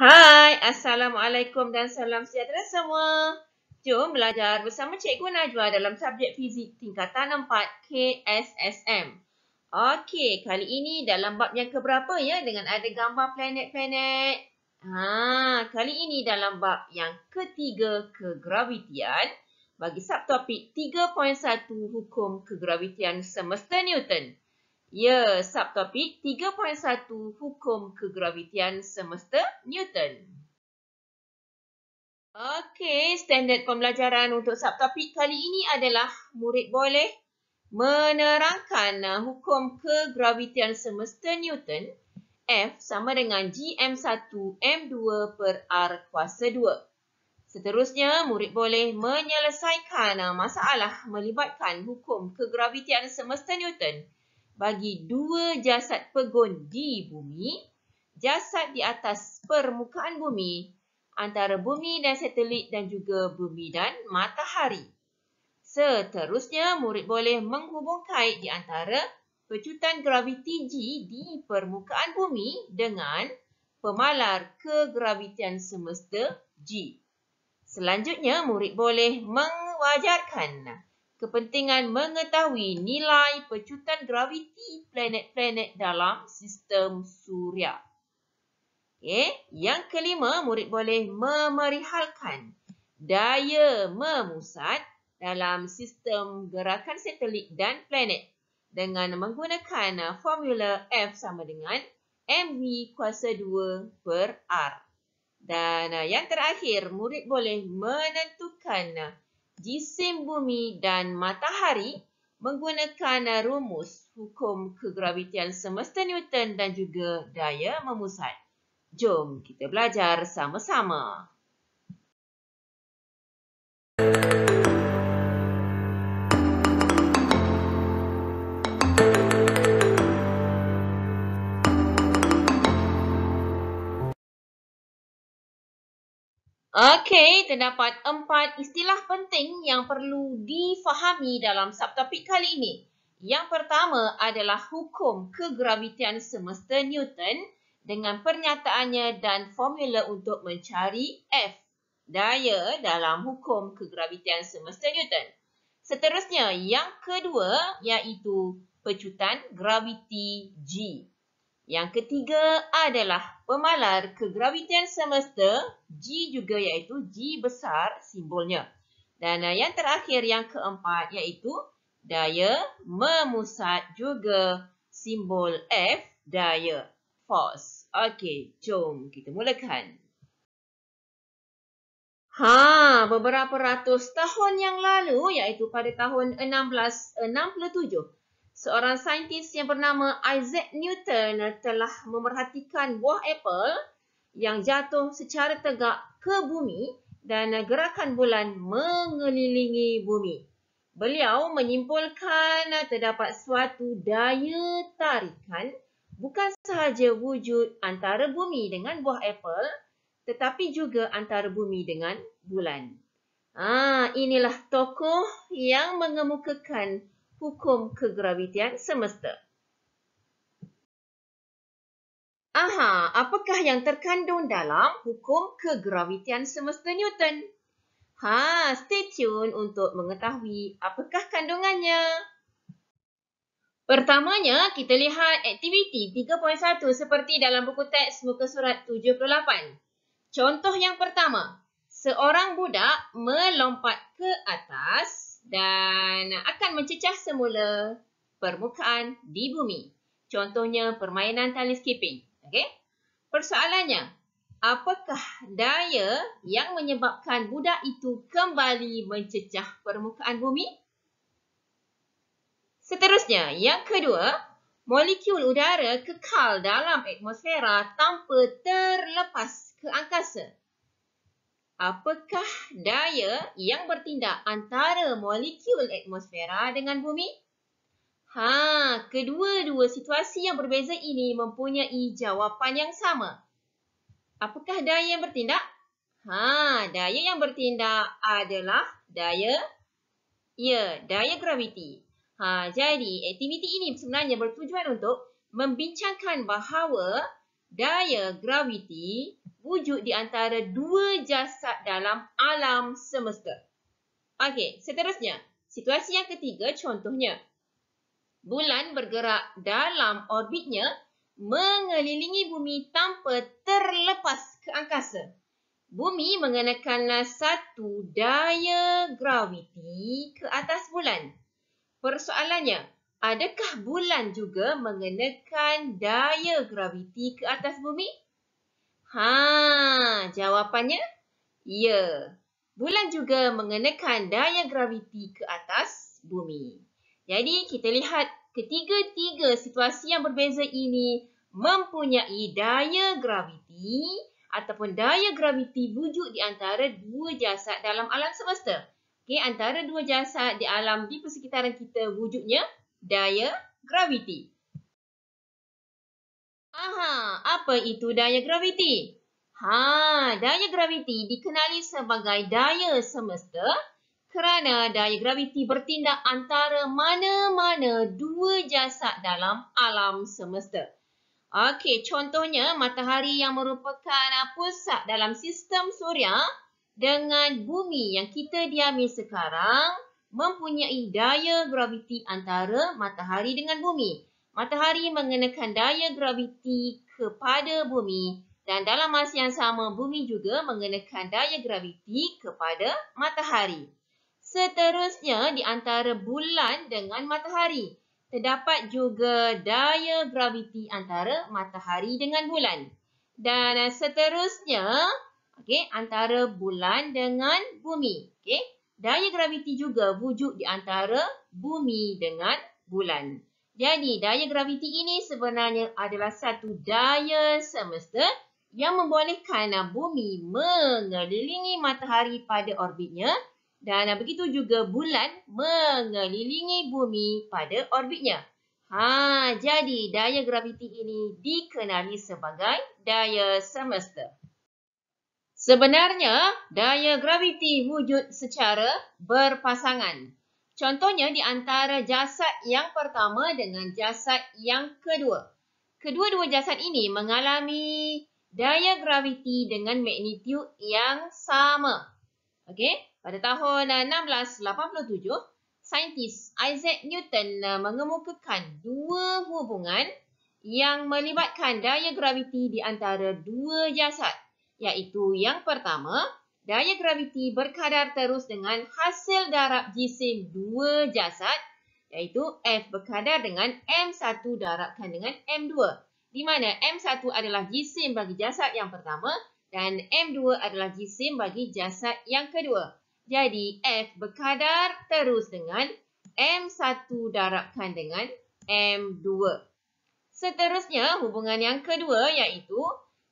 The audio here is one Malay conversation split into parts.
Hai, Assalamualaikum dan salam sejahtera semua. Jom belajar bersama Cikgu Najwa dalam subjek fizik tingkatan 4 KSSM. Okey, kali ini dalam bab yang keberapa ya dengan ada gambar planet-planet. Ha, kali ini dalam bab yang ketiga kegravitian bagi subtopik 3.1 hukum kegravitian semesta Newton. Ya, subtopik 3.1 Hukum Kegravitian Semesta Newton. Okey, standard pembelajaran untuk subtopik kali ini adalah murid boleh menerangkan uh, hukum kegravitian semesta Newton F sama dengan GM1 M2 per R kuasa 2. Seterusnya, murid boleh menyelesaikan uh, masalah melibatkan hukum kegravitian semesta Newton bagi dua jasad pegun di bumi, jasad di atas permukaan bumi, antara bumi dan satelit dan juga bumi dan matahari. Seterusnya, murid boleh menghubung kait di antara pecutan graviti G di permukaan bumi dengan pemalar kegravitian semesta G. Selanjutnya, murid boleh mengwajarkan kepentingan mengetahui nilai pecutan graviti planet-planet dalam sistem suria. Okay. Yang kelima, murid boleh memerihalkan daya memusat dalam sistem gerakan satelit dan planet dengan menggunakan uh, formula F sama dengan MV kuasa 2 per R. Dan uh, yang terakhir, murid boleh menentukan uh, jisim bumi dan matahari menggunakan rumus hukum kegravitian semesta Newton dan juga daya memusat. Jom kita belajar sama-sama. Okey, terdapat empat istilah penting yang perlu difahami dalam subtopik kali ini. Yang pertama adalah hukum kegravitian semesta Newton dengan pernyataannya dan formula untuk mencari F, daya dalam hukum kegravitian semesta Newton. Seterusnya, yang kedua iaitu pecutan graviti G. Yang ketiga adalah pemalar ke kegravitan semesta G juga iaitu G besar simbolnya. Dan eh, yang terakhir yang keempat iaitu daya memusat juga simbol F daya force. Okey, jom kita mulakan. Ha, beberapa ratus tahun yang lalu iaitu pada tahun 1667 Seorang saintis yang bernama Isaac Newton telah memerhatikan buah apple yang jatuh secara tegak ke bumi dan gerakan bulan mengelilingi bumi. Beliau menyimpulkan terdapat suatu daya tarikan bukan sahaja wujud antara bumi dengan buah apple tetapi juga antara bumi dengan bulan. Ah, inilah tokoh yang mengemukakan hukum kegravitian semesta. Aha, apakah yang terkandung dalam hukum kegravitian semesta Newton? Ha, stay tune untuk mengetahui apakah kandungannya. Pertamanya, kita lihat aktiviti 3.1 seperti dalam buku teks muka surat 78. Contoh yang pertama, seorang budak melompat ke atas dan akan mencecah semula permukaan di bumi. Contohnya permainan tali skipping. Okey? Persoalannya, apakah daya yang menyebabkan budak itu kembali mencecah permukaan bumi? Seterusnya, yang kedua, molekul udara kekal dalam atmosfera tanpa terlepas ke angkasa apakah daya yang bertindak antara molekul atmosfera dengan bumi? Ha, kedua-dua situasi yang berbeza ini mempunyai jawapan yang sama. Apakah daya yang bertindak? Ha, daya yang bertindak adalah daya ya, daya graviti. Ha, jadi aktiviti ini sebenarnya bertujuan untuk membincangkan bahawa daya graviti wujud di antara dua jasad dalam alam semesta. Okey, seterusnya. Situasi yang ketiga contohnya. Bulan bergerak dalam orbitnya mengelilingi bumi tanpa terlepas ke angkasa. Bumi mengenakan satu daya graviti ke atas bulan. Persoalannya, adakah bulan juga mengenakan daya graviti ke atas bumi? Ha, jawapannya ya. Bulan juga mengenakan daya graviti ke atas bumi. Jadi kita lihat ketiga-tiga situasi yang berbeza ini mempunyai daya graviti ataupun daya graviti wujud di antara dua jasad dalam alam semesta. Okay, antara dua jasad di alam di persekitaran kita wujudnya daya graviti. Aha, apa itu daya graviti? Ha, daya graviti dikenali sebagai daya semesta kerana daya graviti bertindak antara mana-mana dua jasad dalam alam semesta. Okey, contohnya matahari yang merupakan pusat dalam sistem suria dengan bumi yang kita diami sekarang mempunyai daya graviti antara matahari dengan bumi matahari mengenakan daya graviti kepada bumi dan dalam masa yang sama bumi juga mengenakan daya graviti kepada matahari. Seterusnya di antara bulan dengan matahari terdapat juga daya graviti antara matahari dengan bulan. Dan seterusnya okey antara bulan dengan bumi okey daya graviti juga wujud di antara bumi dengan bulan. Jadi, daya graviti ini sebenarnya adalah satu daya semesta yang membolehkan bumi mengelilingi matahari pada orbitnya dan begitu juga bulan mengelilingi bumi pada orbitnya. Ha, jadi, daya graviti ini dikenali sebagai daya semesta. Sebenarnya, daya graviti wujud secara berpasangan. Contohnya di antara jasad yang pertama dengan jasad yang kedua. Kedua-dua jasad ini mengalami daya graviti dengan magnitude yang sama. Okey, pada tahun 1687, saintis Isaac Newton eh, mengemukakan dua hubungan yang melibatkan daya graviti di antara dua jasad. Iaitu yang pertama, daya graviti berkadar terus dengan hasil darab jisim dua jasad iaitu F berkadar dengan M1 darabkan dengan M2 di mana M1 adalah jisim bagi jasad yang pertama dan M2 adalah jisim bagi jasad yang kedua. Jadi F berkadar terus dengan M1 darabkan dengan M2. Seterusnya hubungan yang kedua iaitu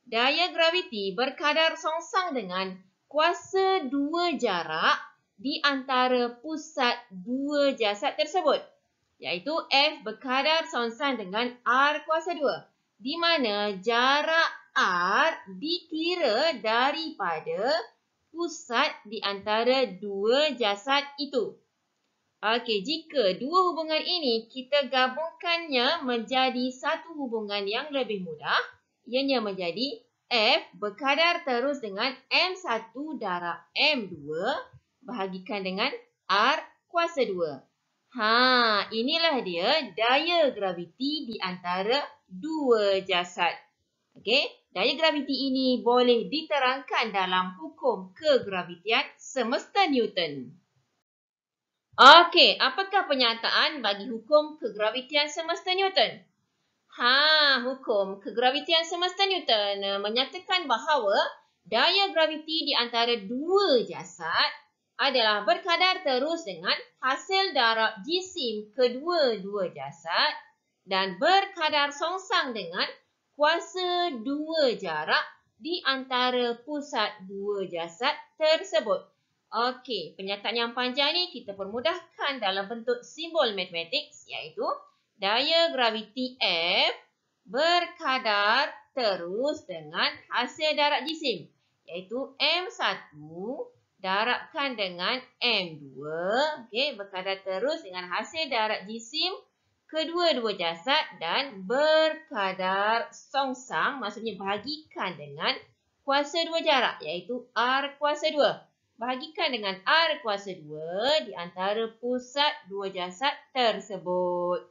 daya graviti berkadar songsang dengan kuasa dua jarak di antara pusat dua jasad tersebut. Iaitu F berkadar sonsan dengan R kuasa 2. Di mana jarak R dikira daripada pusat di antara dua jasad itu. Okey, jika dua hubungan ini kita gabungkannya menjadi satu hubungan yang lebih mudah, ianya menjadi F berkadar terus dengan M1 darab M2 bahagikan dengan R kuasa 2. Ha, inilah dia daya graviti di antara dua jasad. Okey, daya graviti ini boleh diterangkan dalam hukum kegravitian semesta Newton. Okey, apakah pernyataan bagi hukum kegravitian semesta Newton? Ha, hukum kegravitian semesta Newton eh, menyatakan bahawa daya graviti di antara dua jasad adalah berkadar terus dengan hasil darab jisim kedua-dua jasad dan berkadar songsang dengan kuasa dua jarak di antara pusat dua jasad tersebut. Okey, penyataan yang panjang ni kita permudahkan dalam bentuk simbol matematik iaitu daya graviti F berkadar terus dengan hasil darab jisim. Iaitu M1 darabkan dengan M2. Okay, berkadar terus dengan hasil darab jisim kedua-dua jasad dan berkadar songsang. Maksudnya bahagikan dengan kuasa dua jarak iaitu R kuasa dua, Bahagikan dengan R kuasa 2 di antara pusat dua jasad tersebut.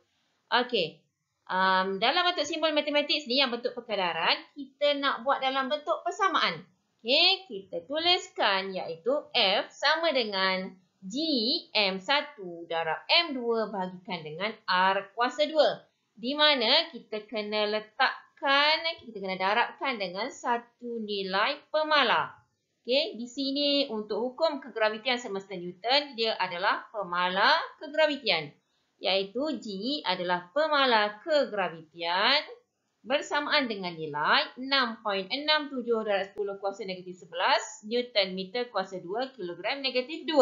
Okey. Um, dalam bentuk simbol matematik ni yang bentuk perkadaran, kita nak buat dalam bentuk persamaan. Okey, kita tuliskan iaitu F sama dengan G M1 darab M2 bahagikan dengan R kuasa 2. Di mana kita kena letakkan, kita kena darabkan dengan satu nilai pemalar. Okay, di sini untuk hukum kegravitian semesta Newton, dia adalah pemalar kegravitian iaitu G adalah pemala kegravitian bersamaan dengan nilai 6.67 darat 10 kuasa negatif 11 Newton meter kuasa 2 kilogram negatif 2.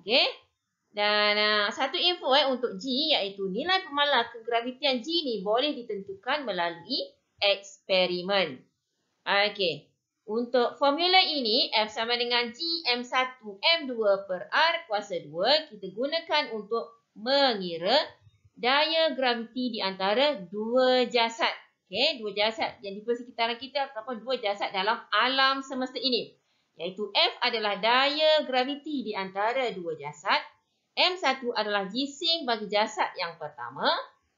Okey. Dan uh, satu info eh, untuk G iaitu nilai pemala kegravitian G ni boleh ditentukan melalui eksperimen. Okey. Untuk formula ini, F sama dengan G M1 M2 per R kuasa 2, kita gunakan untuk mengira daya graviti di antara dua jasad. Okay, dua jasad yang di persekitaran kita ataupun dua jasad dalam alam semesta ini. Iaitu F adalah daya graviti di antara dua jasad. M1 adalah gising bagi jasad yang pertama.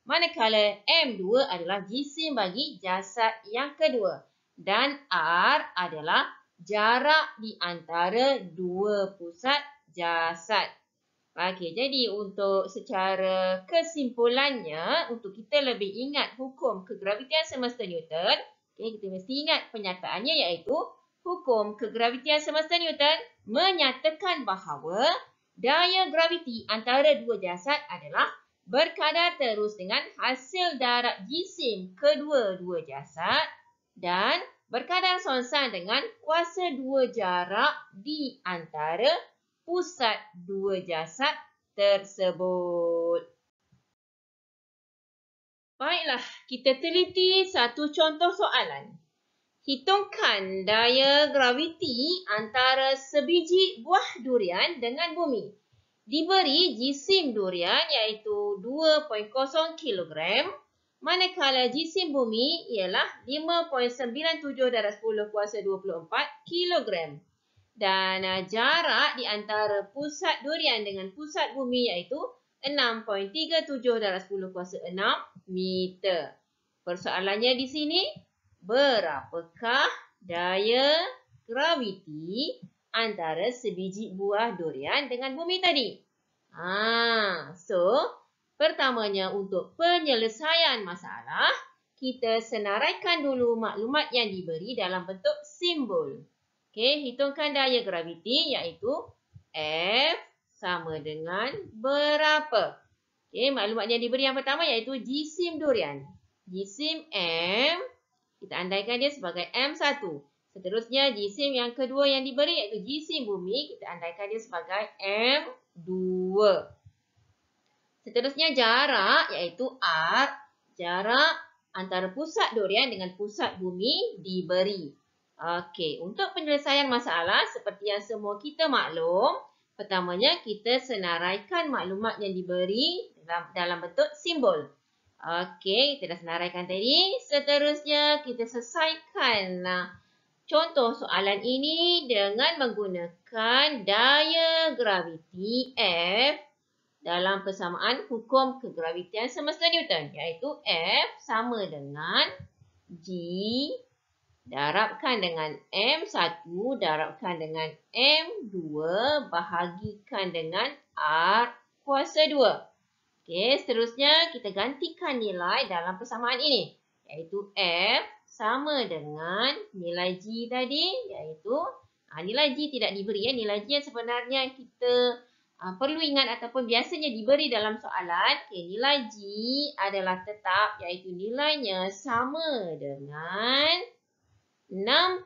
Manakala M2 adalah gising bagi jasad yang kedua. Dan R adalah jarak di antara dua pusat jasad. Okey, jadi untuk secara kesimpulannya, untuk kita lebih ingat hukum kegravitian semesta Newton, okay, kita mesti ingat penyataannya iaitu hukum kegravitian semesta Newton menyatakan bahawa daya graviti antara dua jasad adalah berkadar terus dengan hasil darab jisim kedua-dua jasad dan berkadar sonsan dengan kuasa dua jarak di antara pusat dua jasad tersebut. Baiklah, kita teliti satu contoh soalan. Hitungkan daya graviti antara sebiji buah durian dengan bumi. Diberi jisim durian iaitu 2.0 kg, manakala jisim bumi ialah 5.97 darab 10 kuasa 24 kg dan uh, jarak di antara pusat durian dengan pusat bumi iaitu 6.37 darab 10 kuasa 6 meter. Persoalannya di sini, berapakah daya graviti antara sebiji buah durian dengan bumi tadi? Ah, so, pertamanya untuk penyelesaian masalah, kita senaraikan dulu maklumat yang diberi dalam bentuk simbol. Okey, hitungkan daya graviti iaitu F sama dengan berapa. Okey, maklumat yang diberi yang pertama iaitu jisim durian. Jisim M, kita andaikan dia sebagai M1. Seterusnya, jisim yang kedua yang diberi iaitu jisim bumi. Kita andaikan dia sebagai M2. Seterusnya, jarak iaitu R. Jarak antara pusat durian dengan pusat bumi diberi. Okey, untuk penyelesaian masalah seperti yang semua kita maklum, pertamanya kita senaraikan maklumat yang diberi dalam, dalam bentuk simbol. Okey, kita dah senaraikan tadi. Seterusnya, kita selesaikan contoh soalan ini dengan menggunakan daya graviti F dalam persamaan hukum kegravitian semesta Newton iaitu F sama dengan G darabkan dengan M1 darabkan dengan M2 bahagikan dengan R kuasa 2. Okey, seterusnya kita gantikan nilai dalam persamaan ini iaitu F sama dengan nilai G tadi iaitu ha, nilai G tidak diberi. Ya. Nilai G yang sebenarnya kita ha, perlu ingat ataupun biasanya diberi dalam soalan. Okay, nilai G adalah tetap iaitu nilainya sama dengan 6.67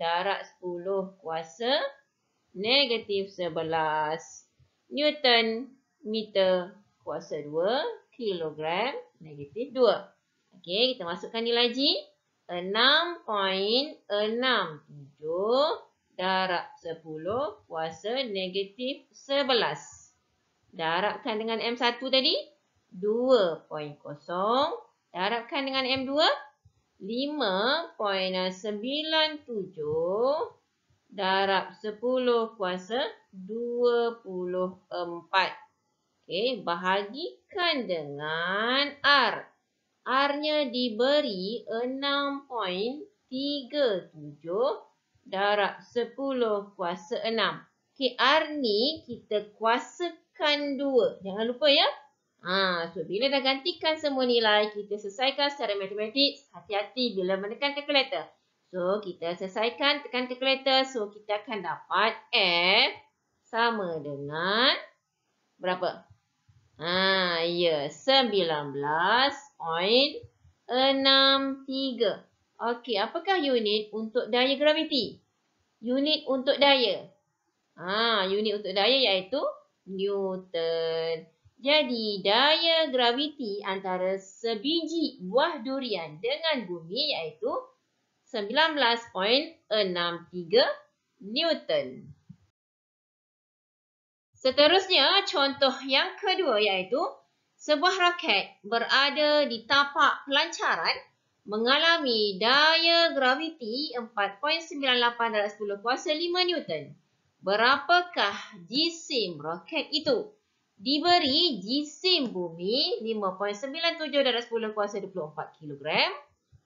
darab 10 kuasa negatif 11 Newton meter kuasa 2 kilogram negatif 2. Okey, kita masukkan nilai G. 6.67 darab 10 kuasa negatif 11. Darabkan dengan M1 tadi, 2.0. Darabkan dengan M2, 5.97 darab 10 kuasa 24. okay, bahagikan dengan R. R-nya diberi 6.37 darab 10 kuasa 6. Okey, R ni kita kuasakan 2. Jangan lupa ya. Ha, so bila dah gantikan semua nilai, kita selesaikan secara matematik. Hati-hati bila menekan kalkulator. So, kita selesaikan tekan kalkulator. So, kita akan dapat F sama dengan berapa? Ha, ya, yeah, 19.63. Okey, apakah unit untuk daya graviti? Unit untuk daya. Ha, unit untuk daya iaitu Newton. Jadi, daya graviti antara sebiji buah durian dengan bumi iaitu 19.63 Newton. Seterusnya, contoh yang kedua iaitu sebuah roket berada di tapak pelancaran mengalami daya graviti 4.98 kuasa 5 Newton. Berapakah jisim roket itu? diberi jisim bumi 5.97 darab 10 kuasa 24 kilogram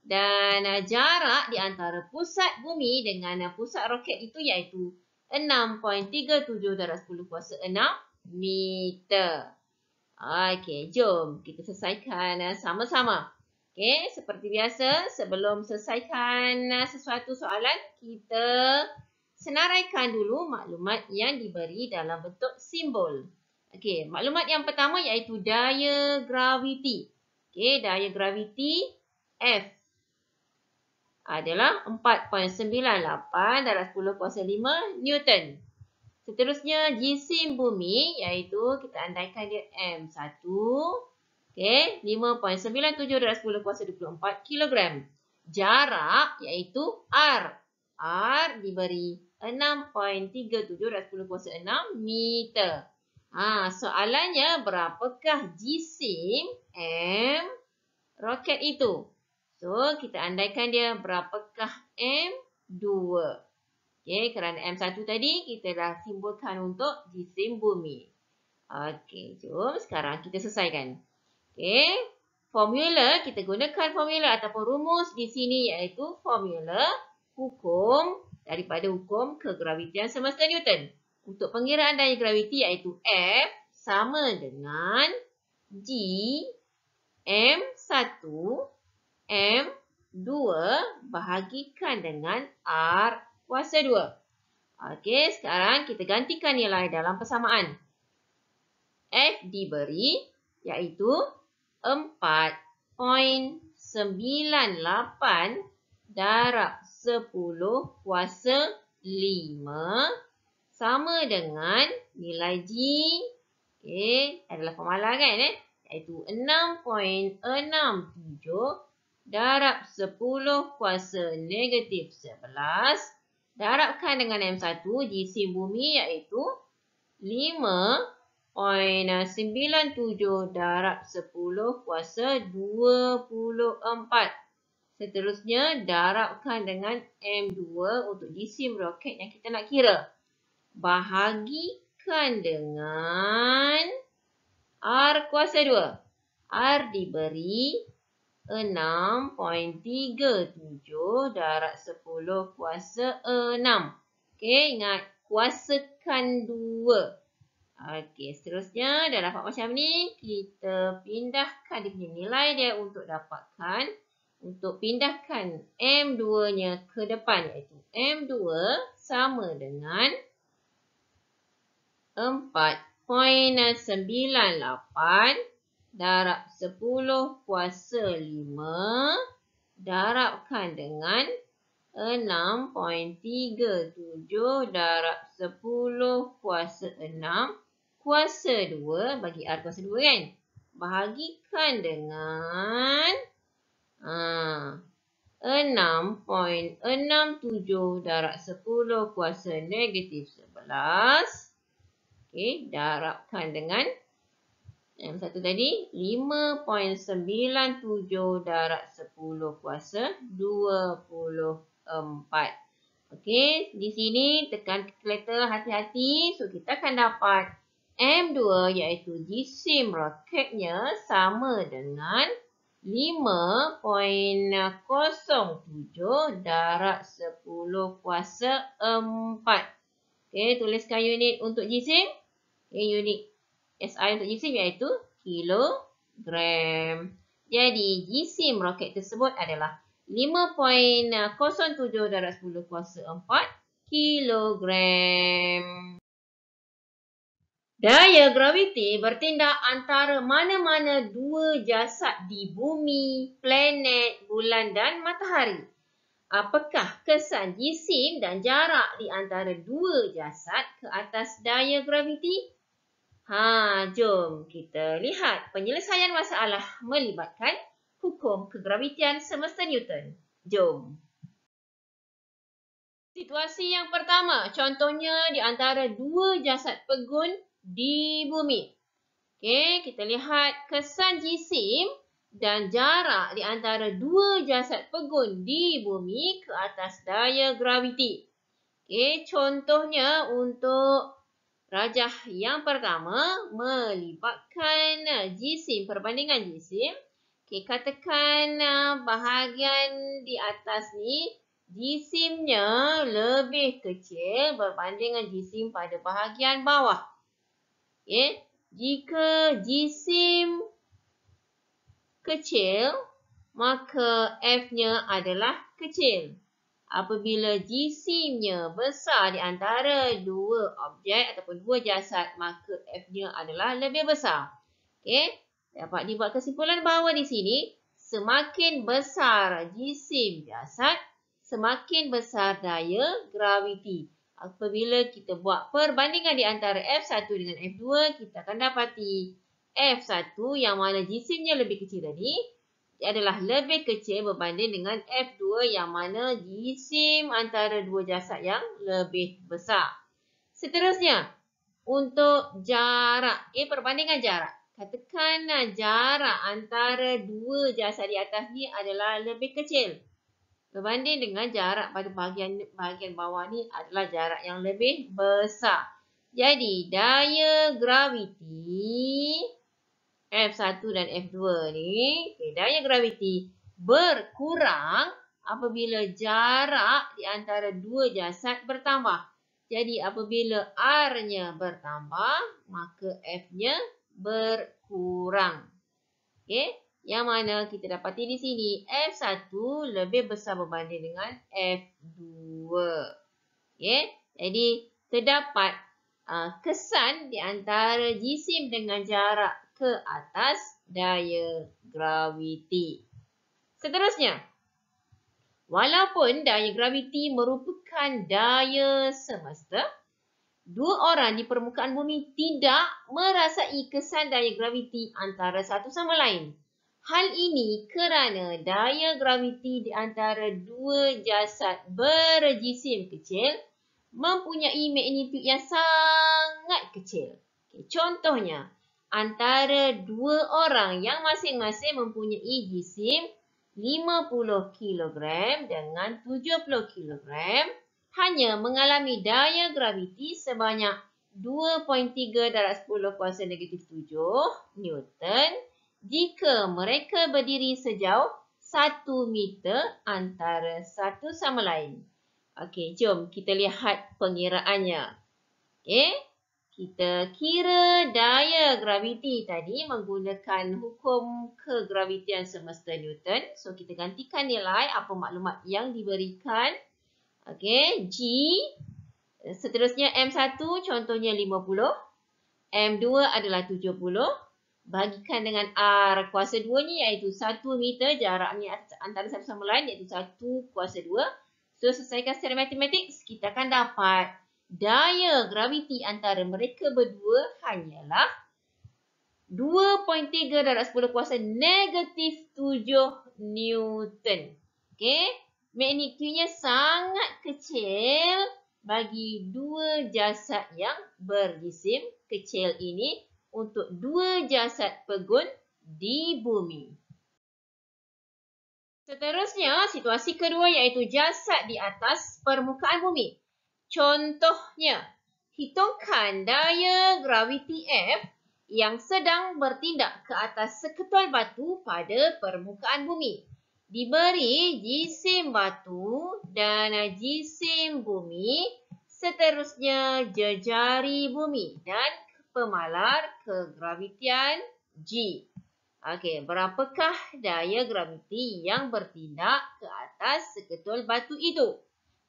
dan eh, jarak di antara pusat bumi dengan eh, pusat roket itu iaitu 6.37 darab 10 kuasa 6 meter. Okey, jom kita selesaikan eh, sama-sama. Uh, Okey, seperti biasa sebelum selesaikan sesuatu soalan kita senaraikan dulu maklumat yang diberi dalam bentuk simbol. Okey, maklumat yang pertama iaitu daya graviti. Okey, daya graviti F adalah 4.98 10 kuasa 5 Newton. Seterusnya, jisim bumi iaitu kita andaikan dia M1. Okey, 5.97 10 kuasa 24 kilogram. Jarak iaitu R. R diberi 6.37 10 kuasa 6 meter. Ha, soalannya, berapakah jisim M roket itu? So, kita andaikan dia berapakah M2. Okay, kerana M1 tadi kita dah simbolkan untuk jisim bumi. Okey, jom sekarang kita selesaikan. Okey, formula kita gunakan formula ataupun rumus di sini iaitu formula hukum daripada hukum kegravitian semesta Newton. Untuk pengiraan daya graviti iaitu F sama dengan G M1 M2 bahagikan dengan R kuasa 2. Okey, sekarang kita gantikan nilai dalam persamaan. F diberi iaitu 4.98 darab 10 kuasa 5 darab sama dengan nilai G okay, adalah formula kan eh? iaitu 6.67 darab 10 kuasa negatif 11 darabkan dengan M1 GC bumi iaitu 5.97 darab 10 kuasa 24 Seterusnya, darabkan dengan M2 untuk di GC meroket yang kita nak kira bahagikan dengan R kuasa 2. R diberi 6.37 darat 10 kuasa 6. Okey, ingat kuasakan 2. Okey, seterusnya dah dapat macam ni. Kita pindahkan dia nilai dia untuk dapatkan. Untuk pindahkan M2-nya ke depan. Iaitu M2 sama dengan 6.37. 4.98 darab 10 kuasa 5 darabkan dengan 6.37 darab 10 kuasa 6 kuasa 2 bagi R kuasa 2 kan. Bahagikan dengan ha, uh, 6.67 darab 10 kuasa negatif 11 Okey, darabkan dengan M1 tadi 5.97 darab 10 kuasa 24. Okey, di sini tekan kalkulator hati-hati so kita akan dapat M2 iaitu jisim roketnya sama dengan 5.07 darab 10 kuasa 4. Okay, tuliskan unit untuk jisim. Okay, unit SI untuk jisim iaitu kilogram. Jadi, jisim roket tersebut adalah 5.07 darab 10 kuasa 4 kilogram. Daya graviti bertindak antara mana-mana dua jasad di bumi, planet, bulan dan matahari apakah kesan jisim dan jarak di antara dua jasad ke atas daya graviti? Ha, jom kita lihat penyelesaian masalah melibatkan hukum kegravitian semesta Newton. Jom. Situasi yang pertama, contohnya di antara dua jasad pegun di bumi. Okey, kita lihat kesan jisim dan jarak di antara dua jasad pegun di bumi ke atas daya graviti. Okey, contohnya untuk rajah yang pertama melibatkan jisim, perbandingan jisim. Okey, katakan ah, bahagian di atas ni jisimnya lebih kecil berbanding dengan jisim pada bahagian bawah. Okey, jika jisim kecil, maka F-nya adalah kecil. Apabila GC-nya besar di antara dua objek ataupun dua jasad, maka F-nya adalah lebih besar. Okey, dapat dibuat kesimpulan bahawa di sini, semakin besar jisim jasad, semakin besar daya graviti. Apabila kita buat perbandingan di antara F1 dengan F2, kita akan dapati F1 yang mana jisimnya lebih kecil tadi adalah lebih kecil berbanding dengan F2 yang mana jisim antara dua jasad yang lebih besar. Seterusnya, untuk jarak, eh perbandingan jarak. Katakanlah jarak antara dua jasad di atas ni adalah lebih kecil. Berbanding dengan jarak pada bahagian, bahagian bawah ni adalah jarak yang lebih besar. Jadi, daya graviti F1 dan F2 ni, daya graviti berkurang apabila jarak di antara dua jasad bertambah. Jadi apabila R-nya bertambah, maka F-nya berkurang. Okey, yang mana kita dapati di sini F1 lebih besar berbanding dengan F2. Okey, jadi terdapat uh, kesan di antara jisim dengan jarak ke atas daya graviti. Seterusnya, walaupun daya graviti merupakan daya semesta, dua orang di permukaan bumi tidak merasai kesan daya graviti antara satu sama lain. Hal ini kerana daya graviti di antara dua jasad berjisim kecil mempunyai magnitude yang sangat kecil. contohnya, antara dua orang yang masing-masing mempunyai jisim 50 kg dengan 70 kg hanya mengalami daya graviti sebanyak 2.3 darab 10 kuasa negatif 7 Newton jika mereka berdiri sejauh 1 meter antara satu sama lain. Okey, jom kita lihat pengiraannya. Okey. Kita kira daya graviti tadi menggunakan hukum kegravitian semesta Newton. So kita gantikan nilai apa maklumat yang diberikan. Okey, G. Seterusnya M1 contohnya 50. M2 adalah 70. Bagikan dengan R kuasa 2 ni iaitu 1 meter jarak ni antara satu sama lain iaitu 1 kuasa 2. So selesaikan secara matematik kita akan dapat daya graviti antara mereka berdua hanyalah 2.3 darab 10 kuasa negatif 7 Newton. Okay, Magnitudenya sangat kecil bagi dua jasad yang berjisim kecil ini untuk dua jasad pegun di bumi. Seterusnya, situasi kedua iaitu jasad di atas permukaan bumi. Contohnya, hitungkan daya graviti F yang sedang bertindak ke atas seketul batu pada permukaan bumi. Diberi jisim batu dan jisim bumi, seterusnya jejari bumi dan pemalar ke gravitian G. Okey, berapakah daya graviti yang bertindak ke atas seketul batu itu?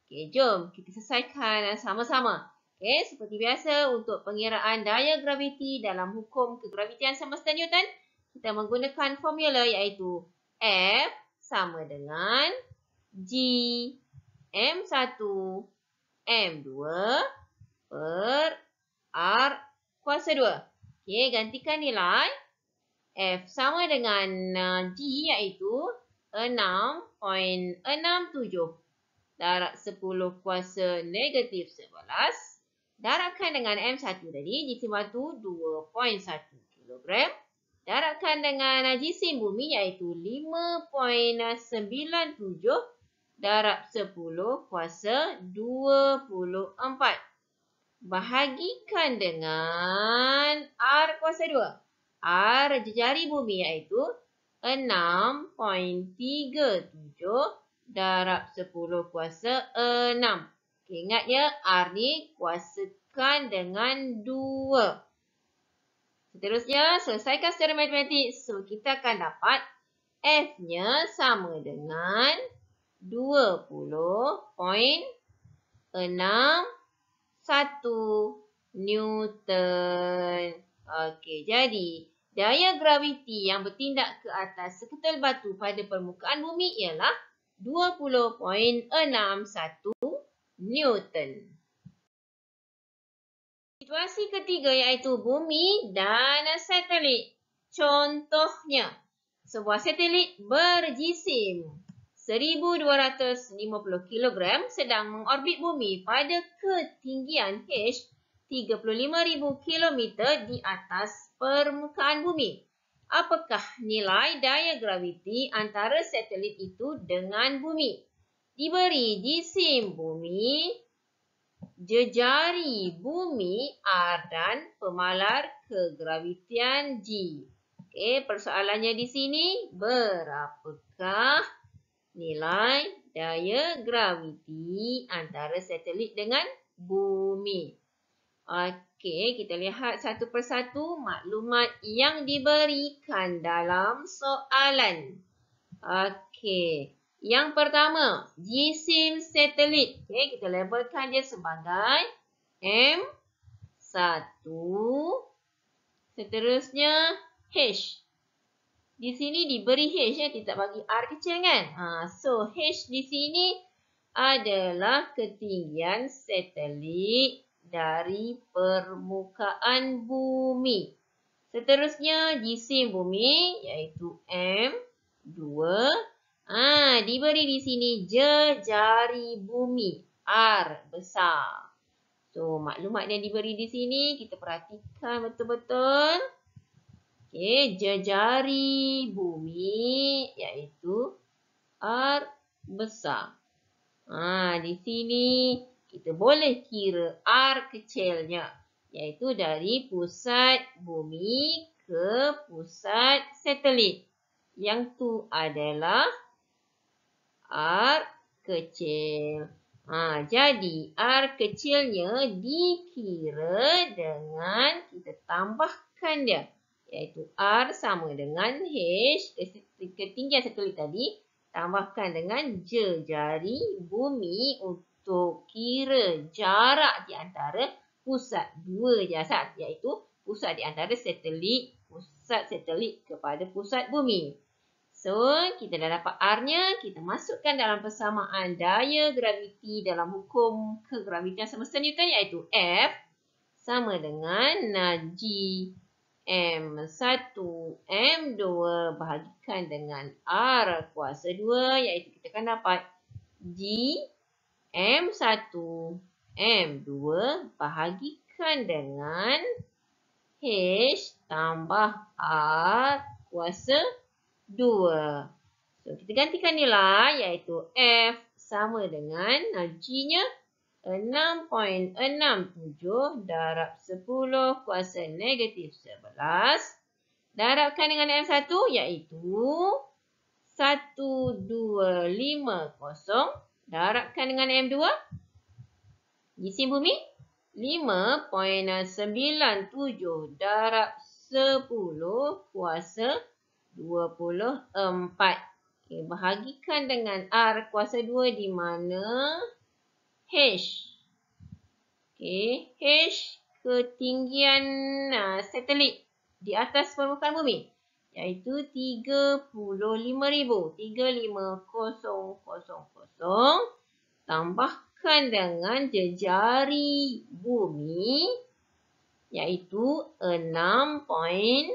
Okey, jom kita selesaikan eh, sama-sama. Okey, seperti biasa untuk pengiraan daya graviti dalam hukum kegravitian semesta Newton, kita menggunakan formula iaitu F sama dengan G M1 M2 per R kuasa 2. Okey, gantikan nilai. F sama dengan eh, G iaitu 6.670 darab 10 kuasa negatif 11 darabkan dengan M1 tadi ditimbang tu 2.1 kg darabkan dengan jisim bumi iaitu 5.97 darab 10 kuasa 24 bahagikan dengan R kuasa 2 R jejari bumi iaitu 6.37 darab 10 kuasa 6. Okay, ingat ya, R ni kuasakan dengan 2. Seterusnya, selesaikan secara matematik. So, kita akan dapat F-nya sama dengan 20.61 Newton. Okey, jadi daya graviti yang bertindak ke atas seketul batu pada permukaan bumi ialah 20.61 20.61 Newton. Situasi ketiga iaitu bumi dan satelit. Contohnya, sebuah satelit berjisim 1250 kg sedang mengorbit bumi pada ketinggian H 35,000 km di atas permukaan bumi apakah nilai daya graviti antara satelit itu dengan bumi? Diberi jisim bumi, jejari bumi R dan pemalar kegravitian G. Okay, persoalannya di sini, berapakah nilai daya graviti antara satelit dengan bumi? Okay. Okey, kita lihat satu persatu maklumat yang diberikan dalam soalan. Okey, yang pertama, jisim satelit. Okey, kita labelkan dia sebagai M1. Seterusnya, H. Di sini diberi H, ya. Eh. tidak bagi R kecil kan? Ha, so, H di sini adalah ketinggian satelit dari permukaan bumi. Seterusnya jisim bumi iaitu M2. Ah ha, diberi di sini jejari bumi R besar. So maklumat yang diberi di sini kita perhatikan betul-betul. Okay, jejari bumi iaitu R besar. Ah ha, di sini kita boleh kira R kecilnya. Iaitu dari pusat bumi ke pusat satelit. Yang tu adalah R kecil. Ha, jadi R kecilnya dikira dengan kita tambahkan dia. Iaitu R sama dengan H eh, ketinggian satelit tadi. Tambahkan dengan jari bumi untuk untuk kira jarak di antara pusat dua jasad iaitu pusat di antara satelit, pusat satelit kepada pusat bumi. So, kita dah dapat R-nya, kita masukkan dalam persamaan daya graviti dalam hukum kegravitan semesta Newton iaitu F sama dengan G M1 M2 bahagikan dengan R kuasa 2 iaitu kita akan dapat G M1 M2 bahagikan dengan H tambah R kuasa 2. So, kita gantikan nilai iaitu F sama dengan G-nya 6.67 darab 10 kuasa negatif 11. Darabkan dengan M1 iaitu 1250. Darabkan dengan M2. Isi bumi. 5.97 darab 10 kuasa 24. Okay, bahagikan dengan R kuasa 2 di mana H. Okay, H ketinggian uh, satelit di atas permukaan bumi. Iaitu 35,000. 35,000 contoh, tambahkan dengan jejari bumi iaitu 6.37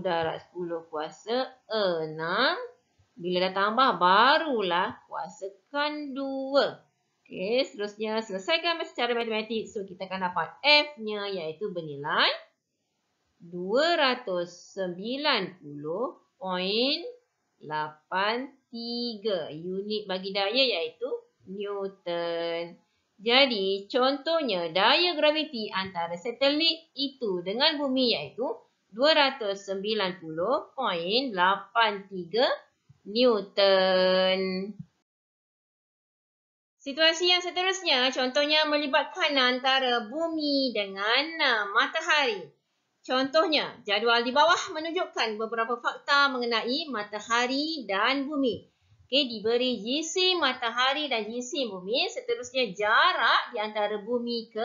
darat 10 kuasa 6. Bila dah tambah, barulah kuasakan 2. Okey, seterusnya selesaikan secara matematik. So, kita akan dapat F-nya iaitu bernilai 290.7. 8.3 unit bagi daya iaitu Newton. Jadi contohnya daya graviti antara satelit itu dengan bumi iaitu 290.83 Newton. Situasi yang seterusnya contohnya melibatkan antara bumi dengan matahari. Contohnya, jadual di bawah menunjukkan beberapa fakta mengenai matahari dan bumi. Okey, diberi jisim matahari dan jisim bumi, seterusnya jarak di antara bumi ke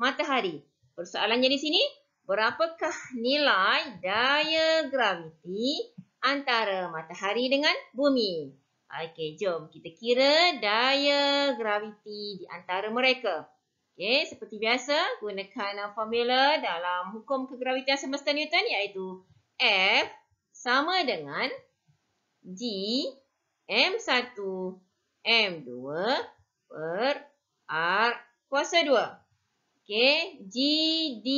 matahari. Persoalannya di sini, berapakah nilai daya graviti antara matahari dengan bumi? Okey, jom kita kira daya graviti di antara mereka. Okay, seperti biasa gunakan formula dalam hukum kegravitasi semesta Newton iaitu F sama dengan G M1 M2 per R kuasa 2. Okay, G D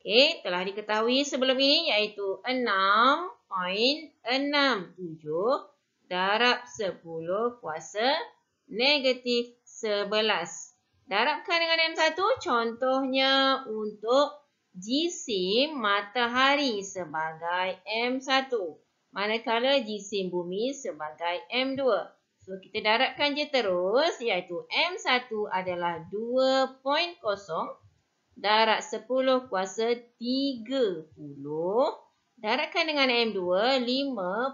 Okay, telah diketahui sebelum ini iaitu 6.67 darab 10 kuasa negatif 2. 11. Darabkan dengan M1, contohnya untuk jisim matahari sebagai M1. Manakala jisim bumi sebagai M2. So, kita darabkan je terus iaitu M1 adalah 2.0 Darat 10 kuasa 30. Darabkan dengan M2,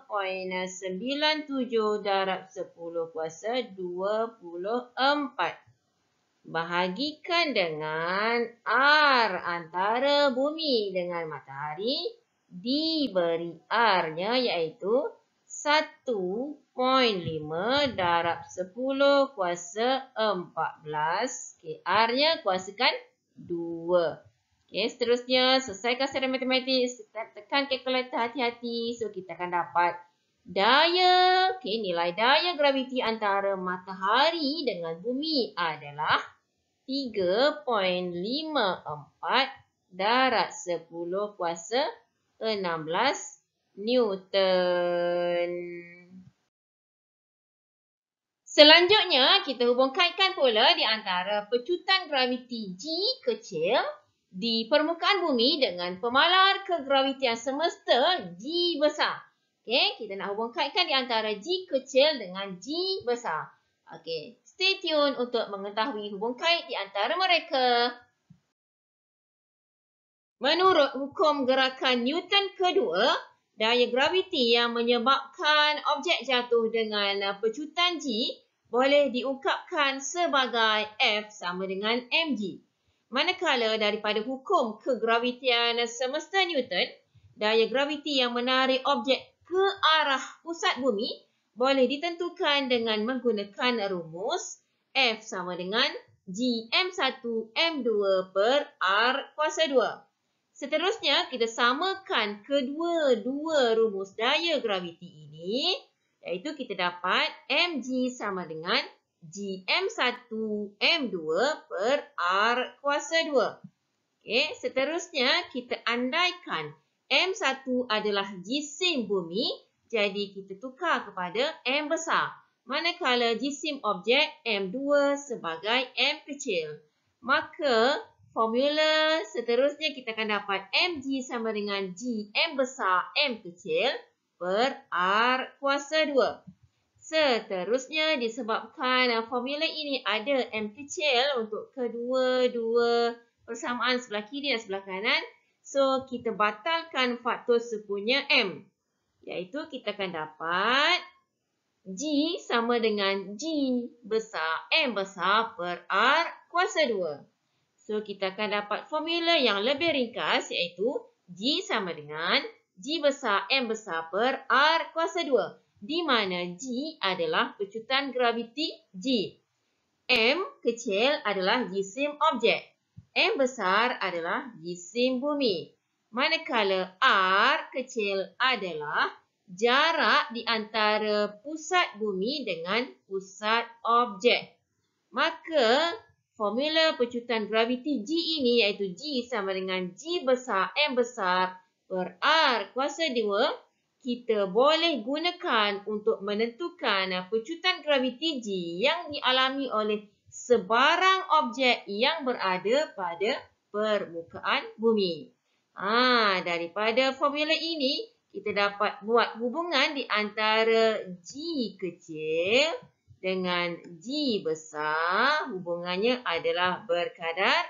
5.97 darab 10 kuasa 24. Bahagikan dengan R antara bumi dengan matahari, diberi R-nya iaitu 1.5 darab 10 kuasa 14. Okay, R-nya kuasakan 2. Okay, ya, seterusnya, selesaikan secara matematik. Tekan kalkulator hati-hati. So, kita akan dapat daya. Okay, nilai daya graviti antara matahari dengan bumi adalah 3.54 darat 10 kuasa 16 Newton. Selanjutnya, kita hubungkaitkan kaitkan pula di antara pecutan graviti G kecil di permukaan bumi dengan pemalar kegravitian semesta G besar. Okay, kita nak hubungkaitkan di antara G kecil dengan G besar. Okay, stay tune untuk mengetahui hubungkait di antara mereka. Menurut hukum gerakan Newton kedua, daya graviti yang menyebabkan objek jatuh dengan pecutan G boleh diungkapkan sebagai F sama dengan mg. Manakala daripada hukum kegravitian semesta Newton, daya graviti yang menarik objek ke arah pusat bumi boleh ditentukan dengan menggunakan rumus F sama dengan GM1 M2 per R kuasa 2. Seterusnya, kita samakan kedua-dua rumus daya graviti ini iaitu kita dapat Mg sama dengan GM1 M2 per R kuasa 2. Okey, seterusnya kita andaikan M1 adalah jisim bumi, jadi kita tukar kepada M besar. Manakala jisim objek M2 sebagai M kecil. Maka formula seterusnya kita akan dapat MG sama dengan GM besar M kecil per R kuasa 2. Seterusnya disebabkan uh, formula ini e ada MPCL untuk kedua-dua persamaan sebelah kiri dan sebelah kanan. So kita batalkan faktor sepunya M. Iaitu kita akan dapat G sama dengan G besar M besar per R kuasa 2. So kita akan dapat formula yang lebih ringkas iaitu G sama dengan G besar M besar per R kuasa 2 di mana G adalah pecutan graviti G. M kecil adalah jisim objek. M besar adalah jisim bumi. Manakala R kecil adalah jarak di antara pusat bumi dengan pusat objek. Maka formula pecutan graviti G ini iaitu G sama dengan G besar M besar per R kuasa 2 kita boleh gunakan untuk menentukan ah, pecutan graviti G yang dialami oleh sebarang objek yang berada pada permukaan bumi. Ha, daripada formula ini, kita dapat buat hubungan di antara G kecil dengan G besar. Hubungannya adalah berkadar,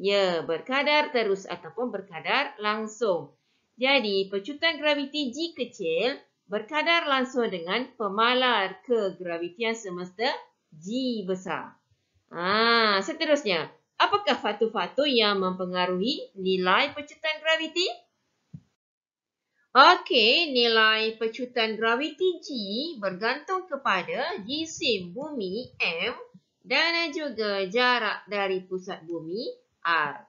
ya berkadar terus ataupun berkadar langsung. Jadi, pecutan graviti G kecil berkadar langsung dengan pemalar kegravitian semesta G besar. Ah, seterusnya, apakah faktor-faktor yang mempengaruhi nilai pecutan graviti? Okey, nilai pecutan graviti G bergantung kepada jisim bumi M dan juga jarak dari pusat bumi R.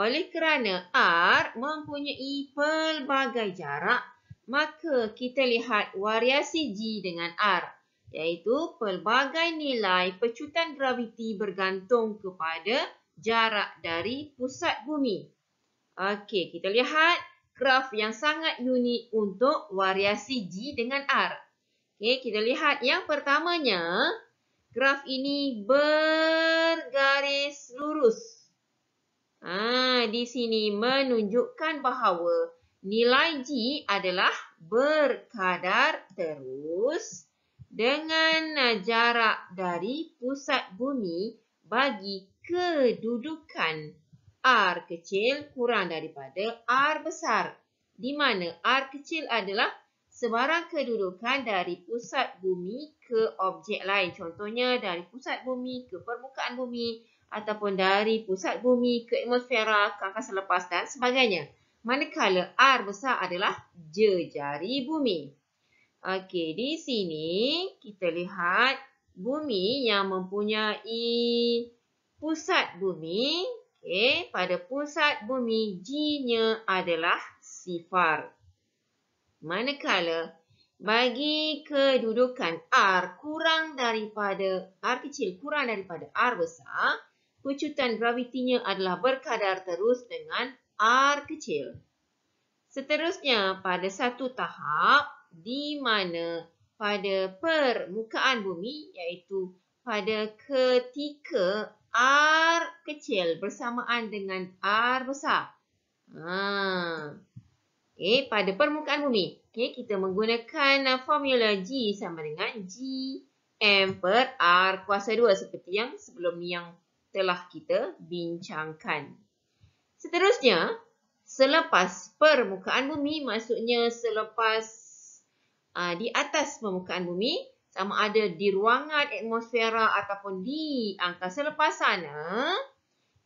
Oleh kerana R mempunyai pelbagai jarak, maka kita lihat variasi G dengan R, iaitu pelbagai nilai pecutan graviti bergantung kepada jarak dari pusat bumi. Okey, kita lihat graf yang sangat unik untuk variasi G dengan R. Okey, kita lihat yang pertamanya, graf ini bergaris lurus. Ha, di sini menunjukkan bahawa nilai G adalah berkadar terus dengan jarak dari pusat bumi bagi kedudukan R kecil kurang daripada R besar. Di mana R kecil adalah sebarang kedudukan dari pusat bumi ke objek lain. Contohnya dari pusat bumi ke permukaan bumi ataupun dari pusat bumi ke atmosfera ke angkasa lepas dan sebagainya. Manakala R besar adalah jejari bumi. Okey, di sini kita lihat bumi yang mempunyai pusat bumi. Okey, pada pusat bumi G-nya adalah sifar. Manakala bagi kedudukan R kurang daripada R kecil kurang daripada R besar, pecutan gravitinya adalah berkadar terus dengan R kecil. Seterusnya, pada satu tahap di mana pada permukaan bumi iaitu pada ketika R kecil bersamaan dengan R besar. Ha. Okay, pada permukaan bumi, okay, kita menggunakan uh, formula G sama dengan G M per R kuasa 2 seperti yang sebelum ni yang telah kita bincangkan. Seterusnya, selepas permukaan bumi, maksudnya selepas aa, ah, di atas permukaan bumi, sama ada di ruangan atmosfera ataupun di angkasa lepas sana,